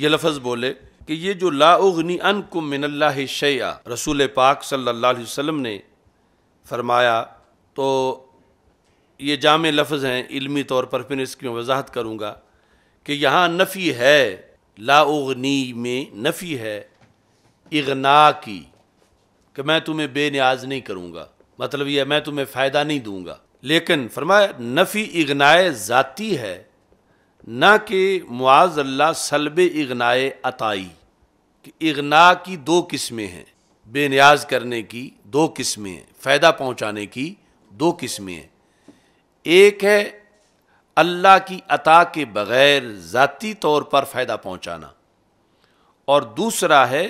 यह लफ्ज़ बोले कि ये जो लाओगनी अनकुम मिनल्ला शैया रसूल पाक सल्ला वसम ने फरमाया तो ये जाम लफ्ज़ हैं इलमी तौर पर फिर इसकी वजाहत करूँगा कि यहाँ नफ़ी है लाउगनी में नफ़ी है इगना की कि मैं तुम्हें बेनियाज नहीं करूँगा मतलब यह मैं तुम्हें फ़ायदा नहीं दूँगा लेकिन फरमाए नफ़ी इगनाए ज़ाती है ना कि मुआजल्ला सलब इगनाए अताई कि इगना की दो किस्में हैं बेनियाज करने की दो किस्में हैं फ़ायदा पहुँचाने की दो किस्में हैं एक है अल्लाह की अता के बग़ैर ज़ाती तौर पर फ़ायदा पहुँचाना और दूसरा है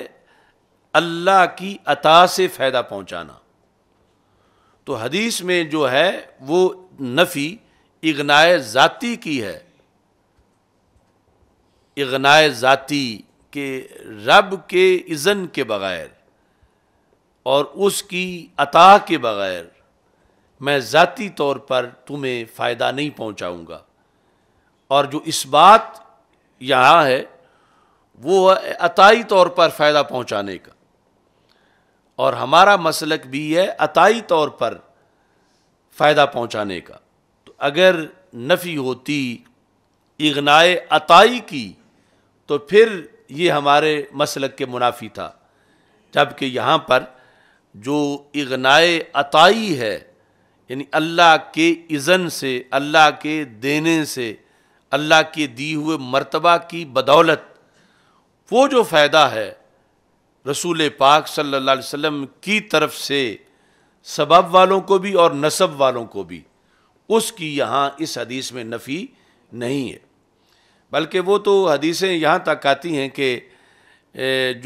अल्लाह की अता से फ़ायदा पहुँचाना तो हदीस में जो है वो नफ़ी इगनाए ज़ाती की है इगनाए ज़ाती के रब के इज़न के बग़ैर और उसकी अता के बग़ैर मैं ज़ाती तौर पर तुम्हें फ़ायदा नहीं पहुंचाऊंगा और जो इस बात यहाँ है वो अताई तौर पर फ़ायदा पहुंचाने का और हमारा मसलक भी है अताई तौर पर फ़ायदा पहुंचाने का तो अगर नफ़ी होती इगनाए अताई की तो फिर ये हमारे मसलक के मुनाफी था जबकि यहाँ पर जो इगनाए अताई है यानी अल्लाह के इज़न से अल्लाह के देने से अल्लाह के दी हुए मर्तबा की बदौलत वो जो फ़ायदा है रसूल पाक सल्लल्लाहु अलैहि वसल्लम की तरफ से सबब वालों को भी और नसब वालों को भी उसकी यहाँ इस हदीस में नफ़ी नहीं है बल्कि वो तो हदीसें यहाँ तक आती हैं कि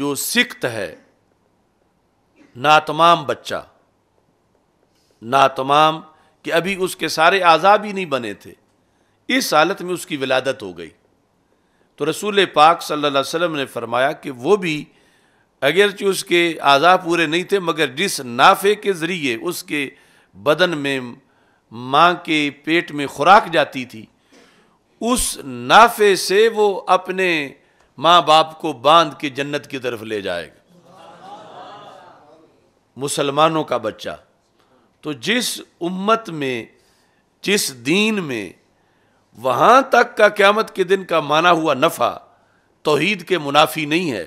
जो सिक्त है नातमाम बच्चा ना तमाम कि अभी उसके सारे आज़ाब ही नहीं बने थे इस हालत में उसकी विलादत हो गई तो रसूल पाक सल्लल्लाहु अलैहि वसल्लम ने फरमाया कि वो भी अगरचि उसके आज़ा पूरे नहीं थे मगर जिस नाफे के ज़रिए उसके बदन में माँ के पेट में खुराक जाती थी उस नाफे से वो अपने माँ बाप को बांध के जन्नत की तरफ ले जाएगा मुसलमानों का बच्चा तो जिस उम्मत में जिस दीन में वहाँ तक का क़्यामत के दिन का माना हुआ नफ़ा तोहीद के मुनाफी नहीं है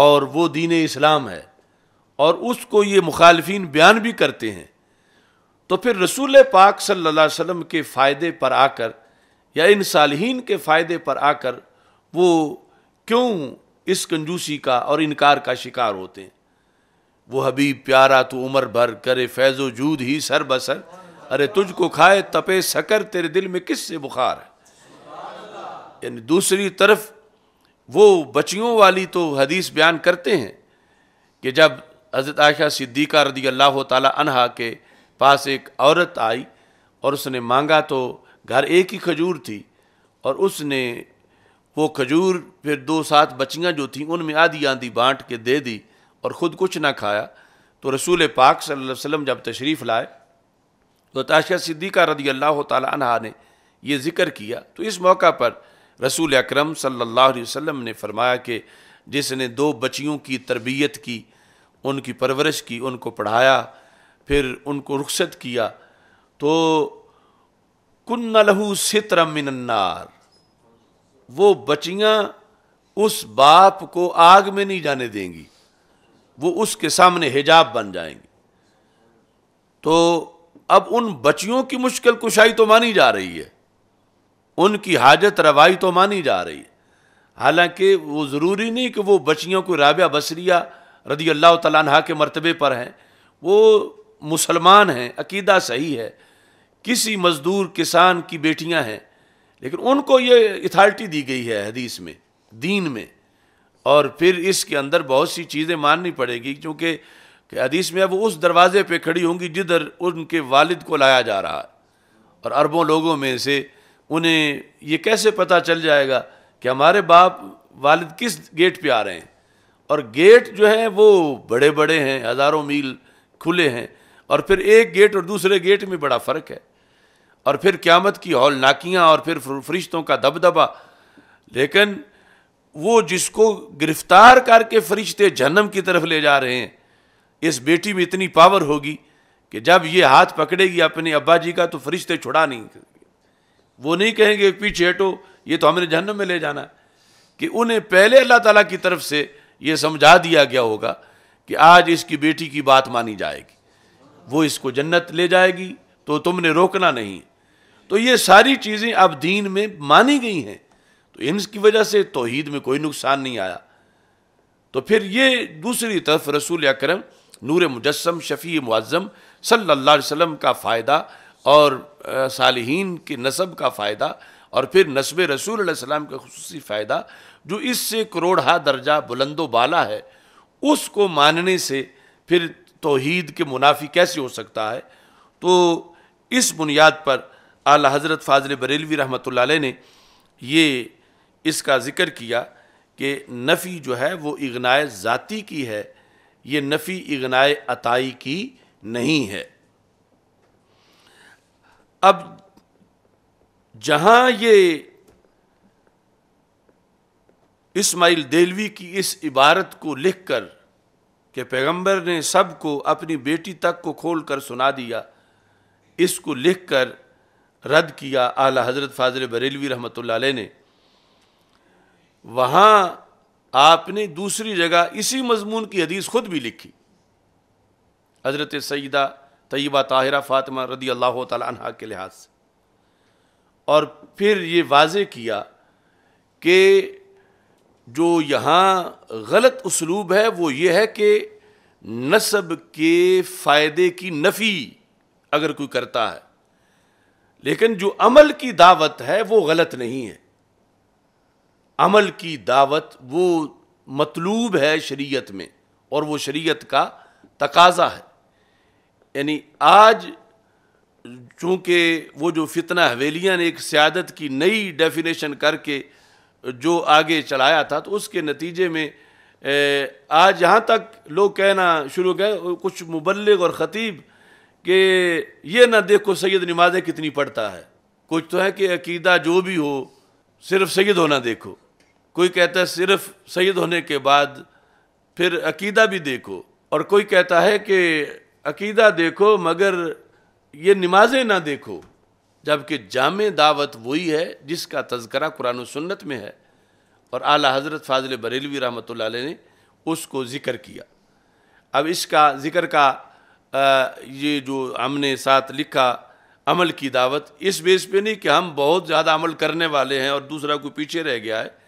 और वो दीन इस्लाम है और उसको ये मुखालफन बयान भी करते हैं तो फिर रसूल पाक सल्ला वम के फ़ायदे पर आकर या इन सालहीन के फ़ायदे पर आकर वो क्यों इस कंजूसी का और इनकार का शिकार होते हैं वो हबीब प्यारा तू उम्र भर करे फैज़ो जूद ही सर बसर अरे तुझको खाए तपे सकर तेरे दिल में किस से बुखार है यानी दूसरी तरफ वो बच्चियों वाली तो हदीस बयान करते हैं कि जब हज़रत आयशा सिद्दीका रदी अल्लाह तहा के पास एक औरत आई और उसने मांगा तो घर एक ही खजूर थी और उसने वो खजूर फिर दो सात बच्चियाँ जो थीं उनमें आधी आधी बांट के दे दी और ख़ुद कुछ ना खाया तो रसूल पाक सल्लल्लाहु अलैहि वसल्लम जब तशरीफ़ लाए तो ताशा सिद्दीक़ा रदी अल्लाह तहा ने यह ज़िक्र किया तो इस मौका पर रसूल अक्रम सल्लल्लाहु अलैहि वसल्लम ने फरमाया कि जिसने दो बच्चियों की तरबियत की उनकी परवरिश की उनको पढ़ाया फिर उनको रुख्सत किया तो कन्न लहू सितर मिनन्नार वो बचियाँ उस बाप को आग में नहीं जाने देंगी वो उसके सामने हिजाब बन जाएंगे तो अब उन बच्चियों की मुश्किल कुशाई तो मानी जा रही है उनकी हाजत रवाई तो मानी जा रही है हालांकि वो ज़रूरी नहीं कि वो बच्चियों को राबिया बसरिया रदी अल्लाह तला के मरतबे पर हैं वो मुसलमान हैं अकीदा सही है किसी मज़दूर किसान की बेटियां हैं लेकिन उनको ये अथॉरिटी दी गई है हदीस में दीन में और फिर इसके अंदर बहुत सी चीज़ें माननी पड़ेगी क्योंकि हदीस में अब उस दरवाजे पे खड़ी होंगी जिधर उनके वालिद को लाया जा रहा है और अरबों लोगों में से उन्हें ये कैसे पता चल जाएगा कि हमारे बाप वालिद किस गेट पे आ रहे हैं और गेट जो है वो बड़े बड़े हैं हज़ारों मील खुले हैं और फिर एक गेट और दूसरे गेट में बड़ा फ़र्क है और फिर क़्यामत की हॉल नाकियाँ और फिर फरिश्तों का दबदबा लेकिन वो जिसको गिरफ्तार करके फरिश्ते जन्म की तरफ ले जा रहे हैं इस बेटी में इतनी पावर होगी कि जब ये हाथ पकड़ेगी अपने अब्बा जी का तो फरिश्ते छुड़ा नहीं वो नहीं कहेंगे पीछे हटो ये तो हमने जहनम में ले जाना कि उन्हें पहले अल्लाह ताला की तरफ से ये समझा दिया गया होगा कि आज इसकी बेटी की बात मानी जाएगी वो इसको जन्नत ले जाएगी तो तुमने रोकना नहीं तो ये सारी चीज़ें अब दीन में मानी गई हैं इनकी वजह से तोहद में कोई नुकसान नहीं आया तो फिर ये दूसरी तरफ रसूल अक्रम नूर मुजस्म शफ़ी मुआज़म सल्ला वसम का फ़ायदा और सालहीन के नसब का फ़ायदा और फिर नसब रसूल वसलम का खसूस फ़ायदा जो इससे करोड़ा दर्जा बुलंदो बाला है उसको मानने से फिर तोहद के मुनाफी कैसे हो सकता है तो इस बुनियाद पर आला हज़रत फाजल बरेलवी रहमत ने ये इसका ज़िक्र किया कि नफ़ी जो है वो इगनाए ज़ाती की है ये नफ़ी इगनाए अताई की नहीं है अब जहाँ ये इस्माइल देलवी की इस इबारत को लिखकर कि पैगंबर ने सबको अपनी बेटी तक को खोल कर सुना दिया इसको लिखकर रद्द किया आला हज़रत फाजल बरेलवी रहमत ने वहाँ आपने दूसरी जगह इसी मजमून की हदीस खुद भी लिखी हजरत सईदा तयबा ताहिरा फ़ातिमा रदी अल्लाह तह के लिहाज से और फिर ये वाज किया कि जो यहाँ गलत उसलूब है वो ये है कि नसब के फ़ायदे की नफ़ी अगर कोई करता है लेकिन जो अमल की दावत है वो गलत नहीं है अमल की दावत वो मतलूब है शरीयत में और वो शरीयत का तकाजा है यानी आज चूँकि वो जो फितना हवेलियाँ ने एक सियादत की नई डेफिनेशन करके जो आगे चलाया था तो उसके नतीजे में आज यहाँ तक लोग कहना शुरू गए कुछ मुबलग और ख़तीब कि ये ना देखो सैयद नमाज़ें कितनी पढ़ता है कुछ तो है कि अकीदा जो भी हो सिर्फ सैयद होना देखो कोई कहता है सिर्फ शहीद होने के बाद फिर अकीदा भी देखो और कोई कहता है कि अकीदा देखो मगर ये नमाजें ना देखो जबकि जाम दावत वही है जिसका तस्करा कुरान सुन्नत में है और आला हज़रत फाजिल बरेलवी रहमत ने उसको ज़िक्र किया अब इसका ज़िक्र का ये जो हमने साथ लिखा अमल की दावत इस बेस पे नहीं कि हम बहुत ज़्यादा अमल करने वाले हैं और दूसरा कोई पीछे रह गया है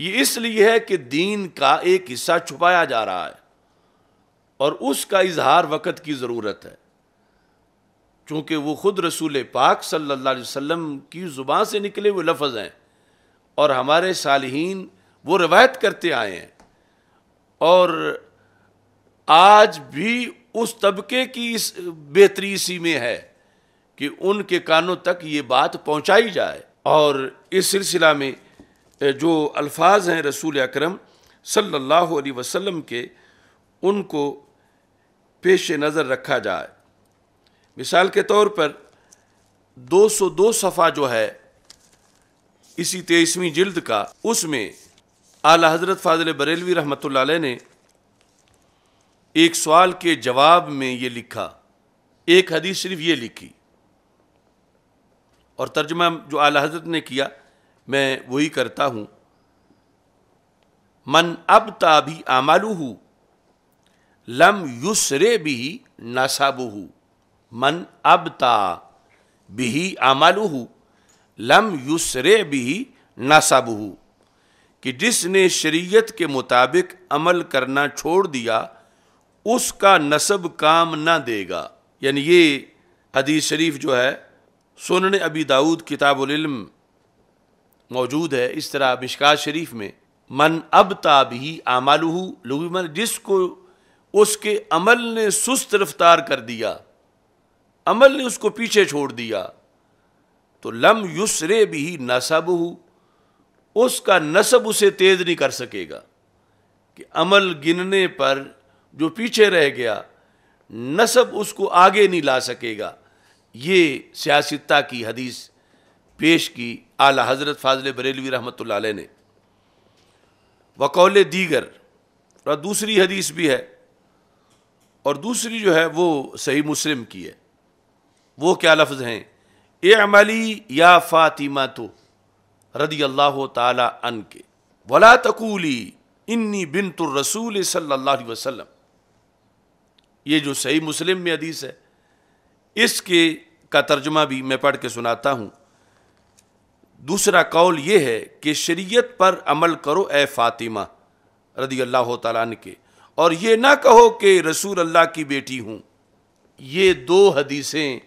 ये इसलिए है कि दीन का एक हिस्सा छुपाया जा रहा है और उसका इजहार वक़्त की ज़रूरत है चूँकि वो ख़ुद रसूल पाक सल्ला वम की ज़ुबान से निकले हुए लफज हैं और हमारे सालहीन वो रवायत करते आए हैं और आज भी उस तबके की इस बेहतरी इसी में है कि उनके कानों तक ये बात पहुंचाई जाए और इस सिलसिला में जो अल्फाज हैं रसूल अकरम सल्लल्लाहु अलैहि वसल्लम के उनको पेश नज़र रखा जाए मिसाल के तौर पर 202 सफ़ा जो है इसी तेईसवीं जिल्द का उसमें आला हज़रत फाजिल बरेलवी रहमत ने एक सवाल के जवाब में ये लिखा एक हदीस सिर्फ ये लिखी और तर्जमा जो आला हजरत ने किया मैं वही करता हूँ मन अब ताभी आमालू लम युसरे भी नसाबू मन अब ता भी आमालू लम युसरे भी नसाबू कि जिसने शरीयत के मुताबिक अमल करना छोड़ दिया उसका नसब काम ना देगा यानी ये हदीस शरीफ जो है सुनने अबी दाऊद किताबुल मौजूद है इस तरह मिशका शरीफ में मन अब ही आमालू लघु मन जिसको उसके अमल ने सुस्त रफ्तार कर दिया अमल ने उसको पीछे छोड़ दिया तो लम युसरे भी नसब हो उसका नसब उसे तेज नहीं कर सकेगा कि अमल गिनने पर जो पीछे रह गया नसब उसको आगे नहीं ला सकेगा ये सियासता की हदीस पेश की आला हज़रत फाजल बरेलवी रहमत ने वकौल दीगर और दूसरी हदीस भी है और दूसरी जो है वो सही मुस्लिम की है वो क्या लफ्ज़ हैं ए अमली या फ़ातिमा तो रदी अल्लाह तन के वला तकूली इन्नी बिन तो रसूल सल्ला वसलम ये जो सही मुस्लिम में हदीस है इसके का तर्जमा भी मैं पढ़ के सुनाता हूँ दूसरा कौल ये है कि शरीयत पर अमल करो ए फातिमा रदी अल्लाह तन के और ये ना कहो कि रसूल अल्लाह की बेटी हूँ ये दो हदीसें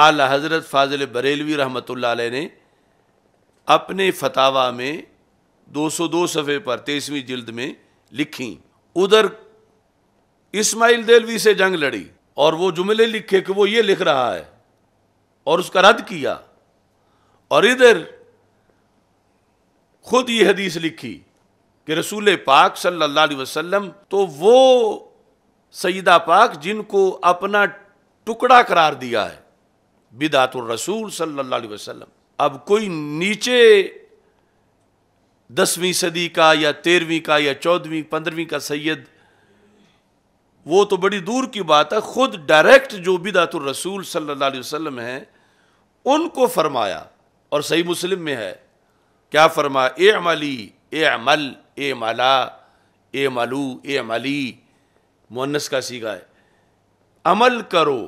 आला हज़रत फाजिल बरेलवी रहमत ने अपने फतावा में 202 सफ़े पर तेईसवीं जल्द में लिखी उधर इस्माइल देलवी से जंग लड़ी और वो जुमले लिखे कि वो ये लिख रहा है और उसका रद्द किया और इधर खुद ये हदीस लिखी कि रसूल पाक सल्लल्लाहु अलैहि वसल्लम तो वो सईदा पाक जिनको अपना टुकड़ा करार दिया है बिदातुल रसूल सल्लल्लाहु अलैहि वसल्लम अब कोई नीचे दसवीं सदी का या तेरहवीं का या चौदहवीं पंद्रहवीं का सैयद वो तो बड़ी दूर की बात है खुद डायरेक्ट जो बिदातुल रसूल सल्लल्लाहु अलैहि वसल्लम हैं उनको फरमाया और सही मुस्लिम में है क्या फरमा ए अमली ए अमल ए मला ए मलू ए अमली मुन्नस का सीगा है अमल करो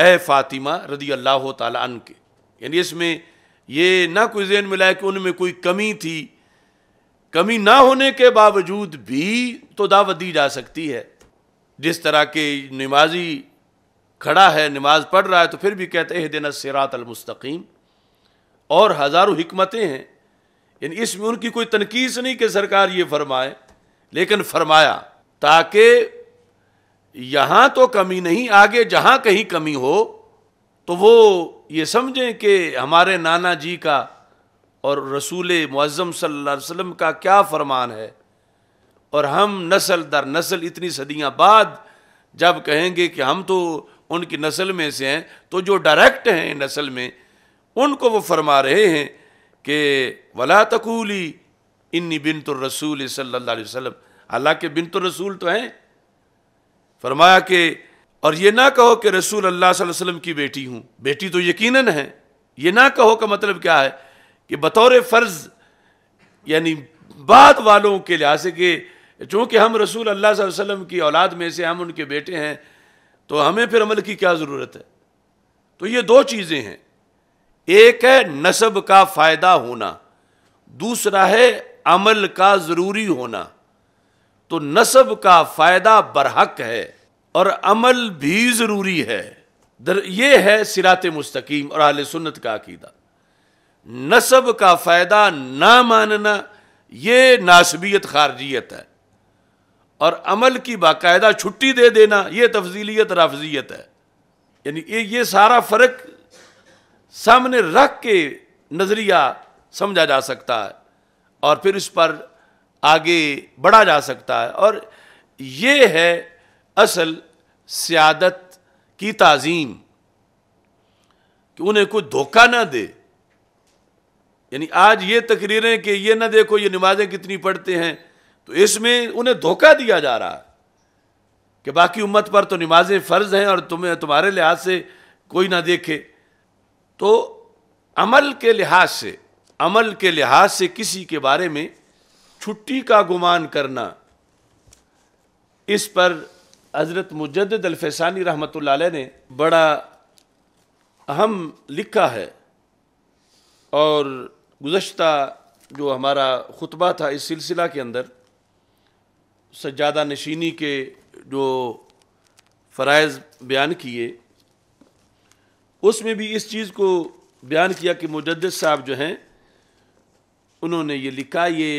ए फातिमा रदी अल्लाह तन के यानी इसमें ये ना कोई जेन मिला कि उनमें कोई कमी थी कमी ना होने के बावजूद भी तो दावत दी जा सकती है जिस तरह के नमाजी खड़ा है नमाज पढ़ रहा है तो फिर भी कहते हैं दिन सिरात अलमस्तकीम और हज़ारों हमतें हैं यानी इसमें उनकी कोई तनकीस नहीं कि सरकार ये फरमाए लेकिन फरमाया ताकि यहाँ तो कमी नहीं आगे जहाँ कहीं कमी हो तो वो ये समझें कि हमारे नाना जी का और रसूल मजम सल्ला वसम का क्या फरमान है और हम नस्ल दर नस्ल इतनी सदियाँ बाद जब कहेंगे कि हम तो उनकी नस्ल में से हैं तो जो डायरेक्ट हैं नस्ल में उनको वो फरमा रहे हैं कि वला तकूली इन्नी बिन तो रसूल सल्ला अल्लाह हालांकि बिन तो रसूल तो हैं फरमाया कि और ये ना कहो कि रसूल अल्लाह वसलम की बेटी हूँ बेटी तो यकीनन है ये ना कहो का मतलब क्या है कि बतौर फ़र्ज यानी बाद वालों के लिहाज से कि चूँकि हम रसूल अल्लाह वसम की औलाद में से हम उनके बेटे हैं तो हमें फिर अमल की क्या ज़रूरत है तो ये दो चीज़ें हैं एक है नसब का फ़ायदा होना दूसरा है अमल का ज़रूरी होना तो नसब का फ़ायदा बरहक है और अमल भी ज़रूरी है दर ये है सिरात मुस्तकीम और आल सुन्नत का अकीदा नसब का फ़ायदा ना मानना ये नासबियत खारजियत है और अमल की बाकायदा छुट्टी दे देना ये तफजीलियत रफजियत है यानी ये ये सारा फ़र्क सामने रख के नज़रिया समझा जा सकता है और फिर उस पर आगे बढ़ा जा सकता है और ये है असल सियादत की ताज़ीम कि उन्हें कोई धोखा ना दे यानी आज ये तकरीरें कि ये ना देखो ये नमाजें कितनी पढ़ते हैं तो इसमें उन्हें धोखा दिया जा रहा है कि बाकी उम्मत पर तो नमाजें फ़र्ज़ हैं और तुम्हें तुम्हारे लिहाज से कोई ना देखे तो अमल के लिहाज से अमल के लिहाज से किसी के बारे में छुट्टी का गुमान करना इस पर हज़रत मुजद अलफसानी रहमत ने बड़ा अहम लिखा है और गुज्त जो हमारा खुतबा था इस सिलसिला के अंदर सज्जादा नशीनी के जो फ़रज़ बयान किए उसमें भी इस चीज़ को बयान किया कि मुजद साहब जो हैं उन्होंने ये लिखा ये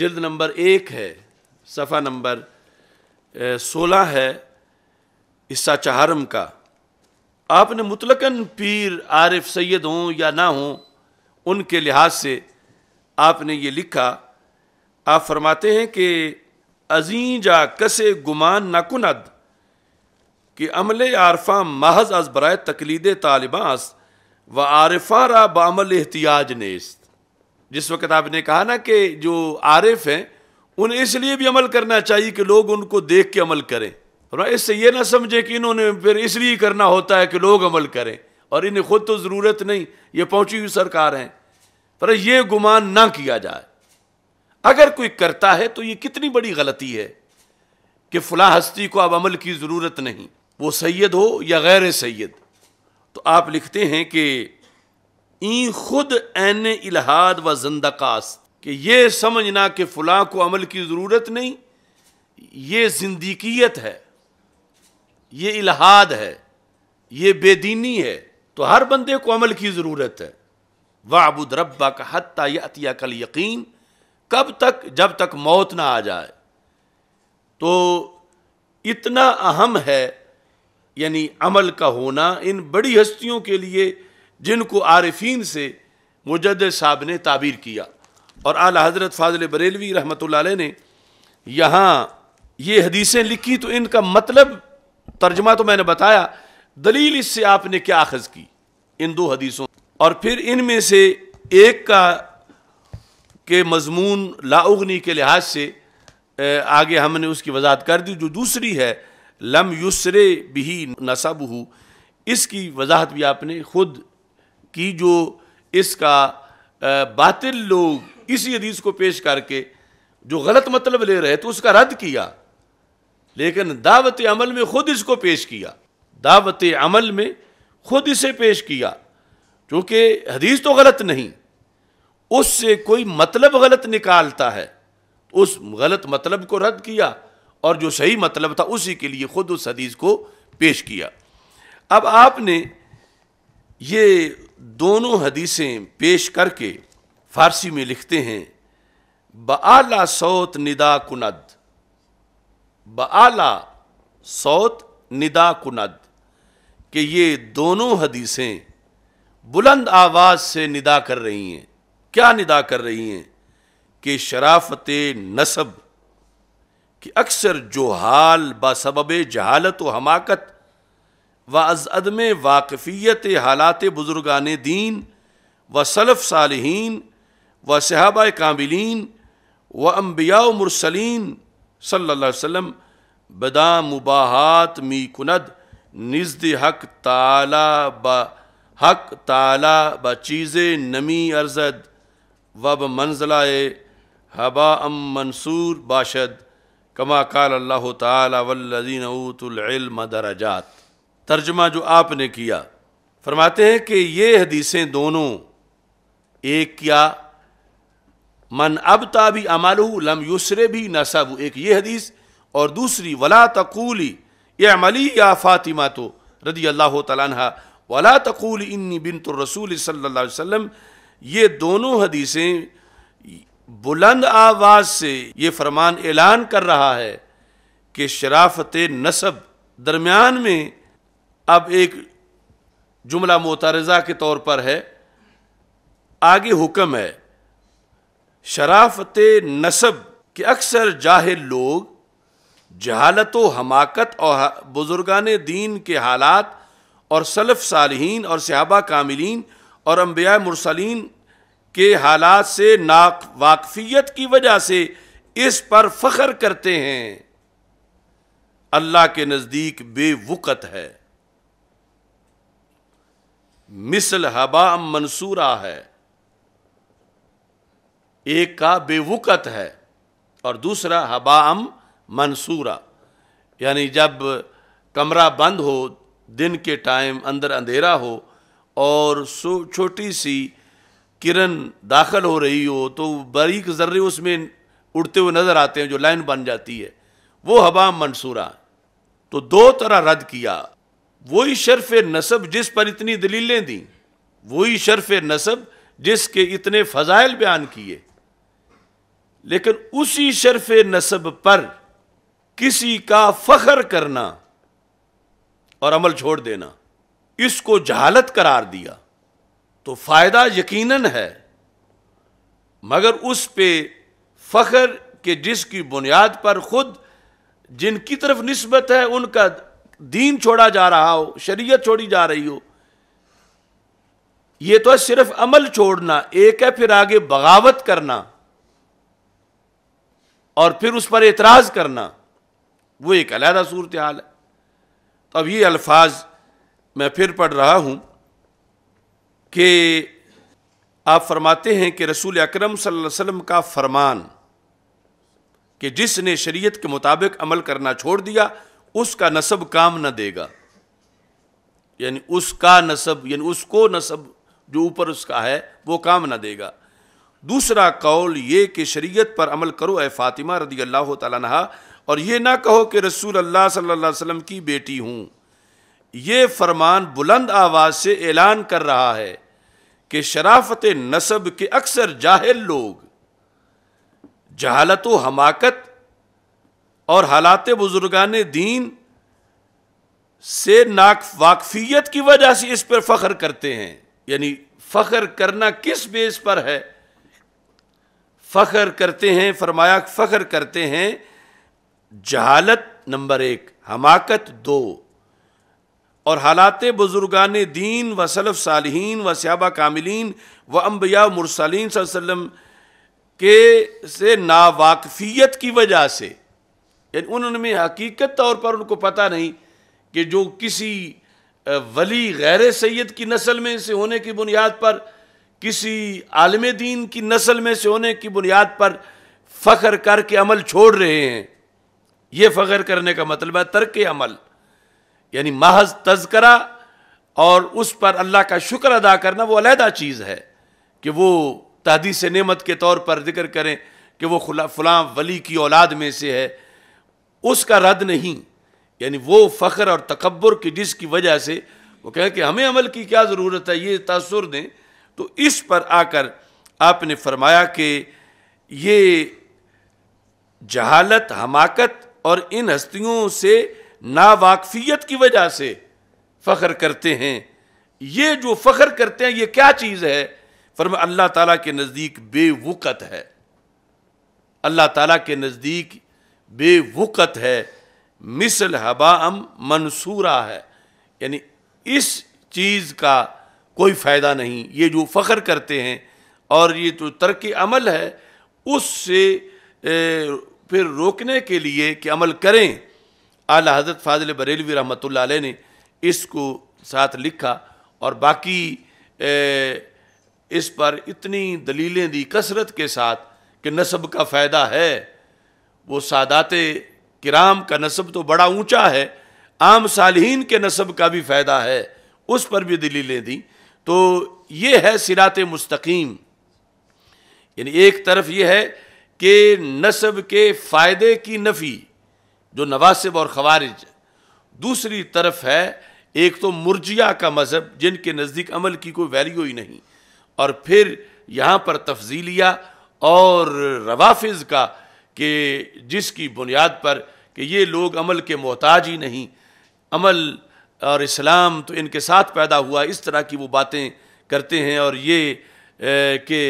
जल्द नंबर एक है सफ़ा नंबर सोलह है हिस्सा चहारम का आपने मुतलकन पीर आरिफ सैद हों या ना हों उनके लिहाज से आपने ये लिखा आप फरमाते हैं कि अजीजा कसे गुमान नाकुनद कि अमल आरफा महज अज बरए तकलीद तालिबास व आरफा रा बमल एहतियाज नेस्त जिस वक्त आपने कहा ना कि जो आरिफ हैं उन्हें इसलिए भी अमल करना चाहिए कि लोग उनको देख के अमल करें और इससे ये ना समझे कि इन्होंने फिर इसलिए करना होता है कि लोग अमल करें और इन्हें खुद तो ज़रूरत नहीं ये पहुंची हुई सरकार हैं पर यह गुमान ना किया जाए अगर कोई करता है तो ये कितनी बड़ी गलती है कि फला हस्ती को अब अमल की ज़रूरत नहीं वो सैद हो या गैर सैद तो आप लिखते हैं कि ई खुद एन इलाहाद व जिंदाकास्त कि ये समझना कि फ़लाँ को अमल की ज़रूरत नहीं ये जिंदकीत है ये इलाहाद है ये बेदीनी है तो हर बंदे को अमल की ज़रूरत है वाबुद रबा का हत्या यतिया कल यकीन कब तक जब तक मौत ना आ जाए तो इतना अहम है यानी अमल का होना इन बड़ी हस्तियों के लिए जिनको आरफीन से मुजद साहब ने ताबीर किया और आला हज़रत फाजल बरेलवी रहमत ने यहाँ ये हदीसें लिखी तो इनका मतलब तर्जमा तो मैंने बताया दलील इससे आपने क्या अखज़ की इन दो हदीसों और फिर इनमें से एक का के मजमून लाउगनी के लिहाज से आगे हमने उसकी वजाहत कर दी जो दूसरी है लम युसरे बिही नसब हु इसकी वजाहत भी आपने खुद की जो इसका बातिल लोग इसी हदीस को पेश करके जो गलत मतलब ले रहे थे तो उसका रद्द किया लेकिन दावत अमल में ख़ुद इसको पेश किया दावत अमल में ख़ुद इसे पेश किया क्योंकि हदीस तो गलत नहीं उससे कोई मतलब गलत निकालता है उस गलत मतलब को रद्द किया और जो सही मतलब था उसी के लिए खुद उस हदीस को पेश किया अब आपने ये दोनों हदीसें पेश करके फारसी में लिखते हैं बला सौत निदा कुनद बआला सौत निदा कुनद कि ये दोनों हदीसें बुलंद आवाज़ से निदा कर रही हैं क्या निदा कर रही हैं कि शराफत नसब कि अक्सर जो हाल बसब जहालत व हमाकत व अजदम वाकफ़ियत हालात बुजुर्गान दीन व सलफ़ सालहीन व सहाब कामिलीन व अम्बिया मुरसलिन सल्ला वम बदा मुबाहत मी कुनद नज़द हक ताला ब हक ताला ब चीज़ नमी अर्जद व मंजिला हबा अम मंसूर बाशद कमा कल अल्लाह तल्लिन दराजात तर्जमा जो आपने किया फरमाते हैं कि ये हदीसें दोनों एक क्या मन अब ताबी अमालू लम युसरे भी नसब एक ये हदीस और दूसरी वला तकूली ये अमली या फ़ातिमा तो रदी अल्लाह तला वला तकूल इन्नी बिन तो रसूल सल्ला वसम ये दोनों हदीसें बुलंद आवाज से ये फरमान ऐलान कर रहा है कि शराफत नसब दरमियान में अब एक जुमला मोतरजा के तौर पर है आगे हुक्म है शराफत नसब के अक्सर जाहिर लोग जहालत व हमाकत और बुजुर्गान दीन के हालात और सलफ़ सालहीन और सहाबा कामिलीन और अम्बिया मुरसलीन के हालात से नाक वाकफियत की वजह से इस पर फख्र करते हैं अल्लाह के नज़दीक बेवकत है मिसल हबा मंसूरा है एक का बेवकत है और दूसरा हबाम मंसूरा यानी जब कमरा बंद हो दिन के टाइम अंदर अंधेरा हो और छोटी सी किरण दाखिल हो रही हो तो बारीक ज़र्रे उसमें उड़ते हुए नज़र आते हैं जो लाइन बन जाती है वो हवा मंसूरा तो दो तरह रद्द किया वही शर्फ नसब जिस पर इतनी दलीलें दी वही शर्फ नसब जिसके इतने फ़जाइल बयान किए लेकिन उसी शर्फ नसब पर किसी का फ़ख्र करना और अमल छोड़ देना इसको जहालत करार दिया तो फ़ायदा यकीनन है मगर उस पर फ़ख्र के जिसकी बुनियाद पर ख़ुद जिनकी तरफ नस्बत है उनका दीन छोड़ा जा रहा हो शरीयत छोड़ी जा रही हो ये तो है सिर्फ अमल छोड़ना एक है फिर आगे बगावत करना और फिर उस पर एतराज़ करना वो एक अलहदा सूरत हाल है तो अब ये अल्फाज मैं फिर पढ़ रहा हूँ कि आप फरमाते हैं कि रसूल अकरम वसल्लम का फरमान कि जिसने शरीयत के मुताबिक अमल करना छोड़ दिया उसका नसब काम न देगा यानी उसका नसब यानी उसको नसब जो ऊपर उसका है वो काम न देगा दूसरा कौल ये कि शरीयत पर अमल करो ए फ़ातिमा रदी अल्लाह तहा और ये ना कहो कि रसूल अल्लाह सल्लल्लाहु अलैहि वसल्लम की बेटी हूँ ये फरमान बुलंद आवाज़ से ऐलान कर रहा है कि शराफत नसब के अक्सर जाहिल लोग जहालत व हमाकत और हालात बुजुर्गान दीन से नाक वाकफियत की वजह से इस पर फ़ख्र करते हैं यानी फ़ख्र करना किस बेस पर है फ़ख्र करते हैं फरमाया फ़ख्र करते हैं जहालत नंबर एक हमाकत दो और हालात बुजुर्गान दीन व सलफ़ सालहीन व सयाबा कामिलीन व अम्बिया मुरसलिन के से नावाकफियत की वजह से यानी उन्होंने हकीकत तौर पर उनको पता नहीं कि जो किसी वली गैर सैद की नस्ल में से होने की बुनियाद पर किसी आलम दीन की नस्ल में से होने की बुनियाद पर फ़ख्र करके अमल छोड़ रहे हैं ये फ़ख्र करने का मतलब है तर्क अमल यानी महज तस्करा और उस पर अल्लाह का शुक्र अदा करना वो अलहदा चीज़ है कि वो तहदीस नमत के तौर पर जिक्र करें कि वो खुला फलां वली की औलाद में से है उसका रद्द नहीं यानी वो फ़ख्र और तकबर की जिसकी वजह से वो कहें कि हमें अमल की क्या ज़रूरत है ये तसुर दें तो इस पर आकर आपने फरमाया कि ये जहालत हमाकत और इन हस्तियों से नावाकफियत की वजह से फ़ख्र करते हैं ये जो फ़ख्र करते हैं ये क्या चीज़ है फरम अल्लाह ताला के नज़दीक बेवकत है अल्लाह ताला के नज़दीक बेवकत है मिसल हबाम मंसूरा है यानी इस चीज़ का कोई फ़ायदा नहीं ये जो फ़ख्र करते हैं और ये जो तरक अमल है उससे फिर रोकने के लिए कि अमल करें आला हज़रत फाजिल बरेलवी रहमत ने इसको साथ लिखा और बाकी ए, इस पर इतनी दलीलें दी कसरत के साथ कि नसब का फ़ायदा है वो सादात किराम का नसब तो बड़ा ऊंचा है आम सालहीन के नसब का भी फ़ायदा है उस पर भी दलीलें दी तो ये है सिरात मुस्तकीम यानी एक तरफ ये है कि नसब के फ़ायदे की नफ़ी जो नवासिब और खवारिज दूसरी तरफ है एक तो मुर्जिया का मज़हब जिनके नज़दीक अमल की कोई वैल्यू ही नहीं और फिर यहाँ पर तफजीलिया और रवाफिज का कि जिसकी बुनियाद पर कि ये लोग अमल के मोहताज ही नहीं अमल और इस्लाम तो इनके साथ पैदा हुआ इस तरह की वो बातें करते हैं और ये कि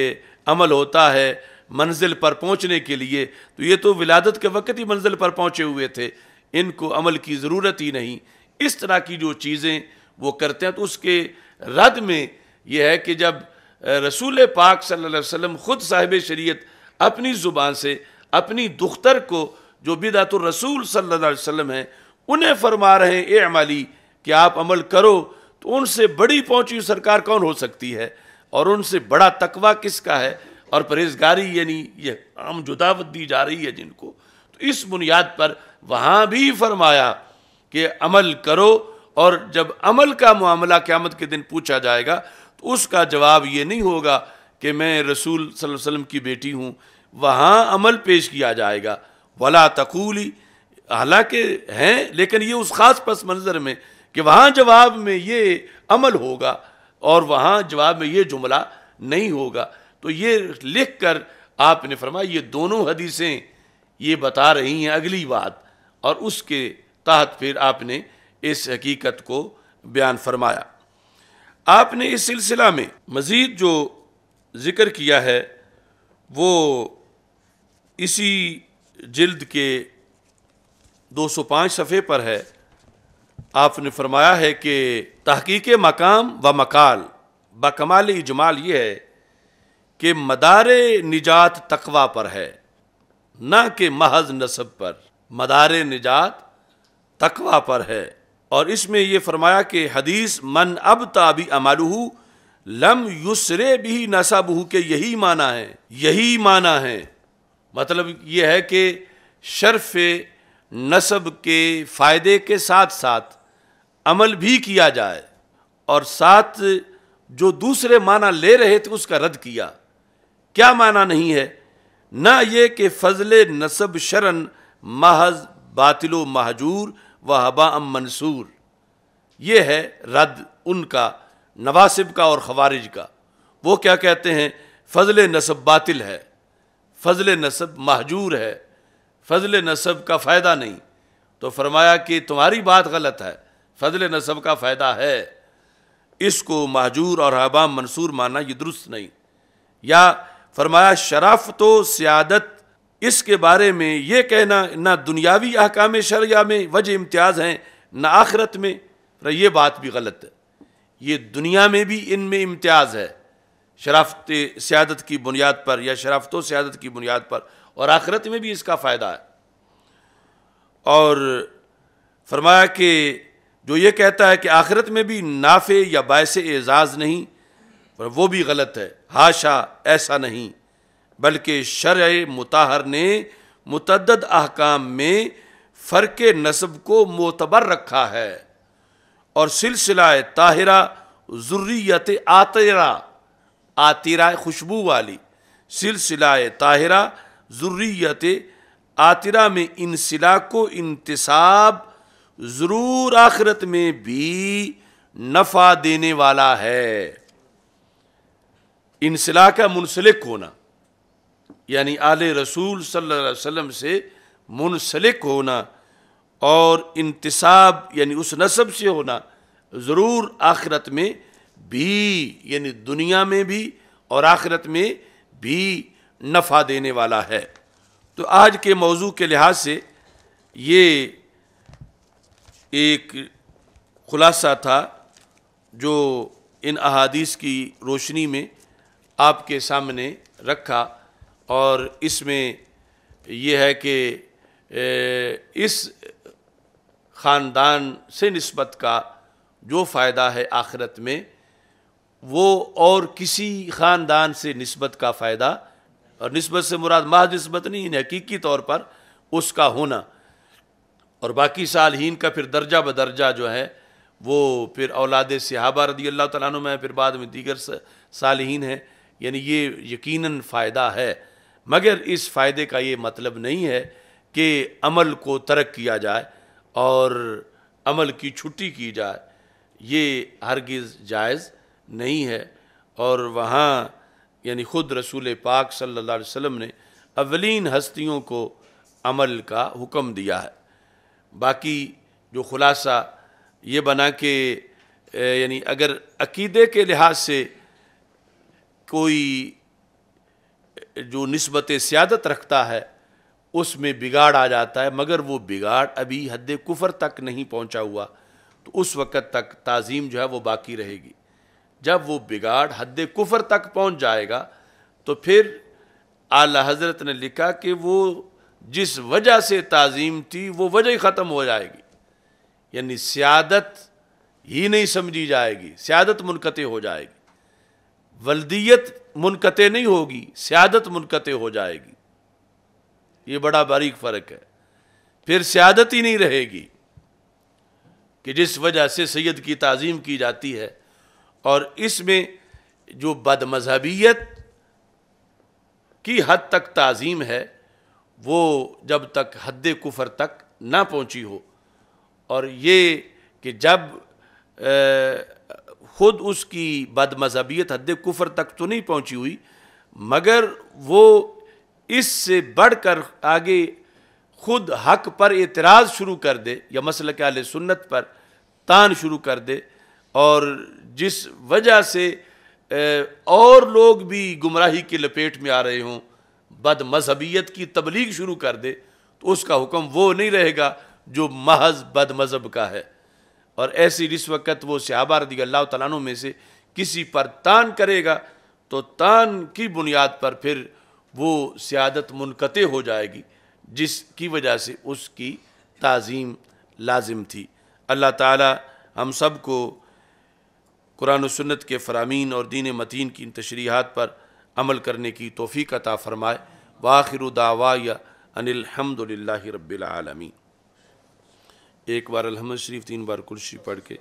अमल होता है मंजिल पर पहुँचने के लिए तो ये तो विलादत के वक़्त ही मंजिल पर पहुँचे हुए थे इनको अमल की ज़रूरत ही नहीं इस तरह की जो चीज़ें वो करते हैं तो उसके रद में यह है कि जब रसूल पाक सल्लल्लाहु अलैहि वसल्लम ख़ुद साहिब शरीयत अपनी ज़ुबान से अपनी दुख्तर को जो बिदात रसूल सल्लल्लाहु अलैहि वसल्लम हैं उन्हें फरमा रहे हैं ए अमाली कि आप अमल करो तो उनसे बड़ी पहुँची सरकार कौन हो सकती है और उनसे बड़ा तकवा किसका है और परहेजगारी यानी ये आम जुदावत दी जा रही है जिनको तो इस बुनियाद पर वहाँ भी फरमाया कि अमल करो और जब अमल का मामला क़्यामत के दिन पूछा जाएगा तो उसका जवाब ये नहीं होगा कि मैं रसूल वसम की बेटी हूँ वहाँ अमल पेश किया जाएगा वला तकूली हालांकि हैं लेकिन ये उस ख़ास पस मंज़र में कि वहाँ जवाब में ये अमल होगा और वहाँ जवाब में ये जुमला नहीं होगा तो ये लिख कर आपने फरमाया ये दोनों हदीसें ये बता रही हैं अगली बात और उसके तहत फिर आपने इस हकीकत को बयान फरमाया आपने इस सिलसिला में मज़ीद जो ज़िक्र किया है वो इसी जल्द के 205 सफ़े पर है आपने फरमाया है कि तहकीक मकाम व मकाल बकमाल इजमाल ये है कि मदार निजात तकवा पर है न कि महज नसब पर मदार निजात तकवा पर है और इसमें यह फरमाया कि हदीस मन अब ताबी अमालू लम युसरे भी नसबहू के यही माना है यही माना है मतलब यह है कि शर्फ नसब के फ़ायदे के साथ साथ अमल भी किया जाए और साथ जो दूसरे माना ले रहे थे उसका रद्द किया क्या माना नहीं है ना ये कि फजल नसब शरण महज बातिलो महजूर व हबा अम मंसूर ये है रद्द उनका नवासिब का और खवारिज का वो क्या कहते हैं फजल नसब बातिल है फजल नसब महजूर है फजल नसब का फ़ायदा नहीं तो फरमाया कि तुम्हारी बात गलत है फजल नसब का फ़ायदा है इसको महजूर और हबाम मंसूर माना ये दुरुस्त नहीं या फरमाया शराफ तो सियादत इसके बारे में ये कहना ना दुनियावी अहकाम शरिया में वजह इम्तियाज़ हैं ना आखरत में ये बात भी गलत है ये दुनिया में भी इनमें इम्तियाज़ है शराफत सियादत की बुनियाद पर या शराफत तो सियादत की बुनियाद पर और आखरत में भी इसका फ़ायदा है और फरमाया कि जो ये कहता है कि आखरत में भी नाफे या बायस एज़ाज़ नहीं पर वो भी गलत है हाशा ऐसा नहीं बल्कि शर मुताहर ने मुतद अहकाम में फ़र्क नस्ब को मोतबर रखा है और सिलसिला ताहिरा जरूरीत आतरा आतिरा खुशबू वाली सिलसिला ताहिरा जरूरीत आतरा में इन सिला को इंतसाब ज़रूर आखिरत में भी नफ़ा देने वाला है इंसला का मुनसलिक होना यानी आल रसूल सल्लल्लाहु अलैहि वसल्लम से मुनसलिक होना और इंतसाब यानी उस नसब से होना ज़रूर आखिरत में भी यानी दुनिया में भी और आखिरत में भी नफ़ा देने वाला है तो आज के मौजू के लिहाज से ये एक खुलासा था जो इन अहादीस की रोशनी में आपके सामने रखा और इसमें यह है कि इस ख़ानदान से नस्बत का जो फ़ायदा है आखिरत में वो और किसी ख़ानदान से नस्बत का फ़ायदा और नस्बत से मुराद महज नस्बत नहीं हकीकी तौर पर उसका होना और बाकी सालहीन का फिर दर्जा बदर्जा जो है वो फिर औलाद सिहाबा रदी अल्लाह तुम है फिर बाद में दीगर सालहीन हैं यानी ये यकीनन फ़ायदा है मगर इस फ़ायदे का ये मतलब नहीं है कि अमल को तरक् किया जाए और अमल की छुट्टी की जाए ये हरगिज़ जायज़ नहीं है और वहाँ यानी ख़ुद रसूल पाक सल्लल्लाहु अलैहि वसल्लम ने अवलिन हस्तियों को अमल का हुक्म दिया है बाकी जो ख़ुलासा ये बना कि यानी अगर अकीदे के लिहाज से कोई जो नस्बत सियादत रखता है उसमें बिगाड़ आ जाता है मगर वो बिगाड़ अभी हद कुफर तक नहीं पहुंचा हुआ तो उस वक़्त तक ताज़ीम जो है वो बाकी रहेगी जब वो बिगाड़ हद कुफर तक पहुंच जाएगा तो फिर आला हज़रत ने लिखा कि वो जिस वजह से ताज़ीम थी वो वजह ही ख़त्म हो जाएगी यानी सियादत ही नहीं समझी जाएगी सियादत मुनक़ हो जाएगी वलदियत मुनकते नहीं होगी सियादत मुनकते हो जाएगी ये बड़ा बारीक फ़र्क है फिर सियादत ही नहीं रहेगी कि जिस वजह से सैद की तज़ीम की जाती है और इसमें जो बदमजहबियत की हद तक तज़ीम है वो जब तक हद कुफर तक ना पहुँची हो और ये कि जब खुद उसकी बदमजहबियत हद कुफर तक तो नहीं पहुँची हुई मगर वो इससे बढ़ कर आगे खुद हक पर एतराज़ शुरू कर दे या मसल के आल सुन्नत पर तान शुरू कर दे और जिस वजह से और लोग भी गुमराही की लपेट में आ रहे हों बद मजहबियत की तबलीग शुरू कर दे तो उसका हुक्म वो नहीं रहेगा जो महज बद मज़हब का है और ऐसी वक़्त वो सहाबा रदी अल्लाह तु में से किसी पर तान करेगा तो तान की बुनियाद पर फिर वो सियादत मुनक़ हो जाएगी जिसकी वजह से उसकी ताज़ीम लाजिम थी अल्लाह ताला हम सब को कुरान सन्नत के फ़रामीन और दीन मतीन की इन तशरीहत पर अमल करने की तोफ़ी अता फ़रमाए वाखिर दावा या अनिलहमदिल्ला रबालमीन एक बार अलहमद शरीफ तीन बार कुर्सी पढ़ के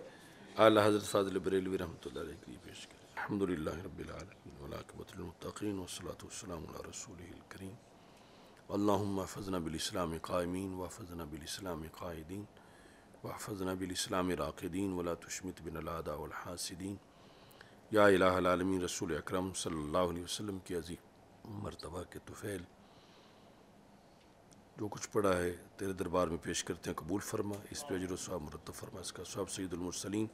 आला हज़रत फ़ादिल बरेलवी रहमत की पेश करें अलहमदिल्ला रबीआलमतमतकीन रसूल करीम अल्लाम फ़जना बिलस्लाम कायमीन व फ़जना बिलस्लाम कायदीन व फ़जना बिलस्लाम राक़दीन वला तशमत बिन अलादासदीन या इलामीन रसूल अक्रम सल्ला वसम के अजीम मरतबा के तुफ़ैल जो कुछ पढ़ा है तेरे दरबार में पेश करते हैं कबूल फरमा इस पर अजर साहब मुरतब फरमा इसका साहब सैदुलमरसलिन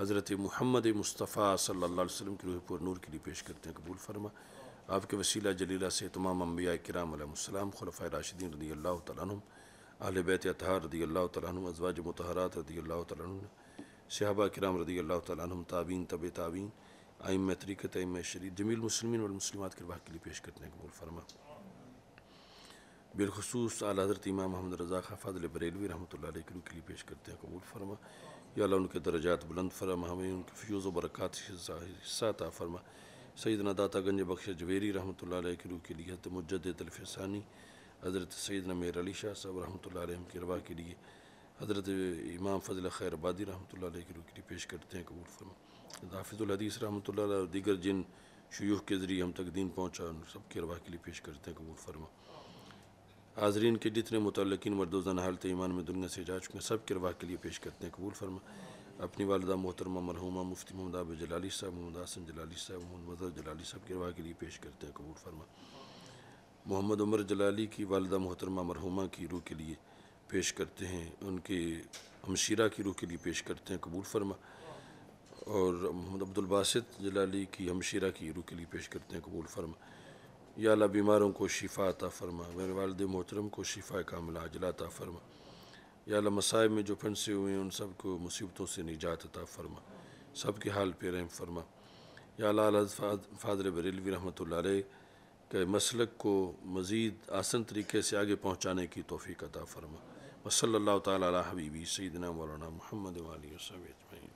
हज़रत महमद मुस्तफ़ा सल्ला वसलम की रूह पर नूर के लिए पेश करते हैं कबूल फरमा आपके वसीला जलीला से तमाम अम्बिया कराम खलफ़ा राशिदीन रदी अल्लाह तुम अहल बैत अतहार रदी अल्लाह तुम अजवाज मतहरात रदी अल्लाह तुम शहबा कराम रदी अल्लाह तुम ताबीन तब ताबीन आइम तरीक़त आइम शरीर जमील मुसलमिन और बाहर के लिए पेश करते हैं कबूल फरमा बिलखसूस आल हज़रत इमाम महमद रज़ा ख़ा फ़ादिल बरेलवी रहमत ला के लिए पेश करते हैं कबूल फरमा या अल्लाह उनके दर्जात बुलंद फरमा हमें उनके फ्यूज़ बरक़ात हिस्सा ता फरमा सैदना दाता गंज बख्श जवेरी रहमत ला के के लिए हत तो मुजद तलफ़ानी हज़रत सैदना मेर अली शाह साहब रहमत लम की रवा के लिए हज़रत इमाम फजल खैर आबादी रहमत ला के के लिए पेश करते हैं कबूल फरमा हाफिज़ुलहदीस रहमत ला और दीगर जिन शयूख के ज़रिए हम तक दीन पहुँचा उन सब की रवा के लिए पेश करते हैं कबूल फरमा हाजरीन के जितने मुतलकिन मरदोजान हालत ईमान में दुनिया से जा चुके हैं सब किरवा के लिए पेश करते हैं कबूल फरमा अपनी वालदा मोहतरमा मरहुमा मुफ्ती मोहम्मद आब जलाली साहब मोहम्मद हसन जलाली साहब मोहम्मद मजहर जलाली साहब किरवा के लिए पेश करते हैं कबूल फरमा मोहम्मद उमर जलाली की वालदा मोहतरमा मरहुमा की रूह के लिए पेश करते हैं उनके हमशीरा की रूह के लिए पेश करते हैं कबूल फरमा और मोहम्मद अब्दुलबासत जलाली की हमशीरा की रूह के लिए पेश करते हैं कबूल फरमा या अल्लाह बीमारों को शिफा अता फ़रमा मेरे वालद मोहतरम को शिफा का मिलाजला अता फ़रमा या अल्लाह मसाइब में जो फंसे हुए हैं उन सब को मुसीबतों से निजात अता फ़रमा सब के हाल पे रहम फरमा या अल्लाह फादर बरेलवी रहमत के मसलक को मज़ीद आसन तरीके से आगे पहुँचाने की तोफ़ी अता फ़रमा वसल तबीबी सईदना मौलाना महमद वाली वसम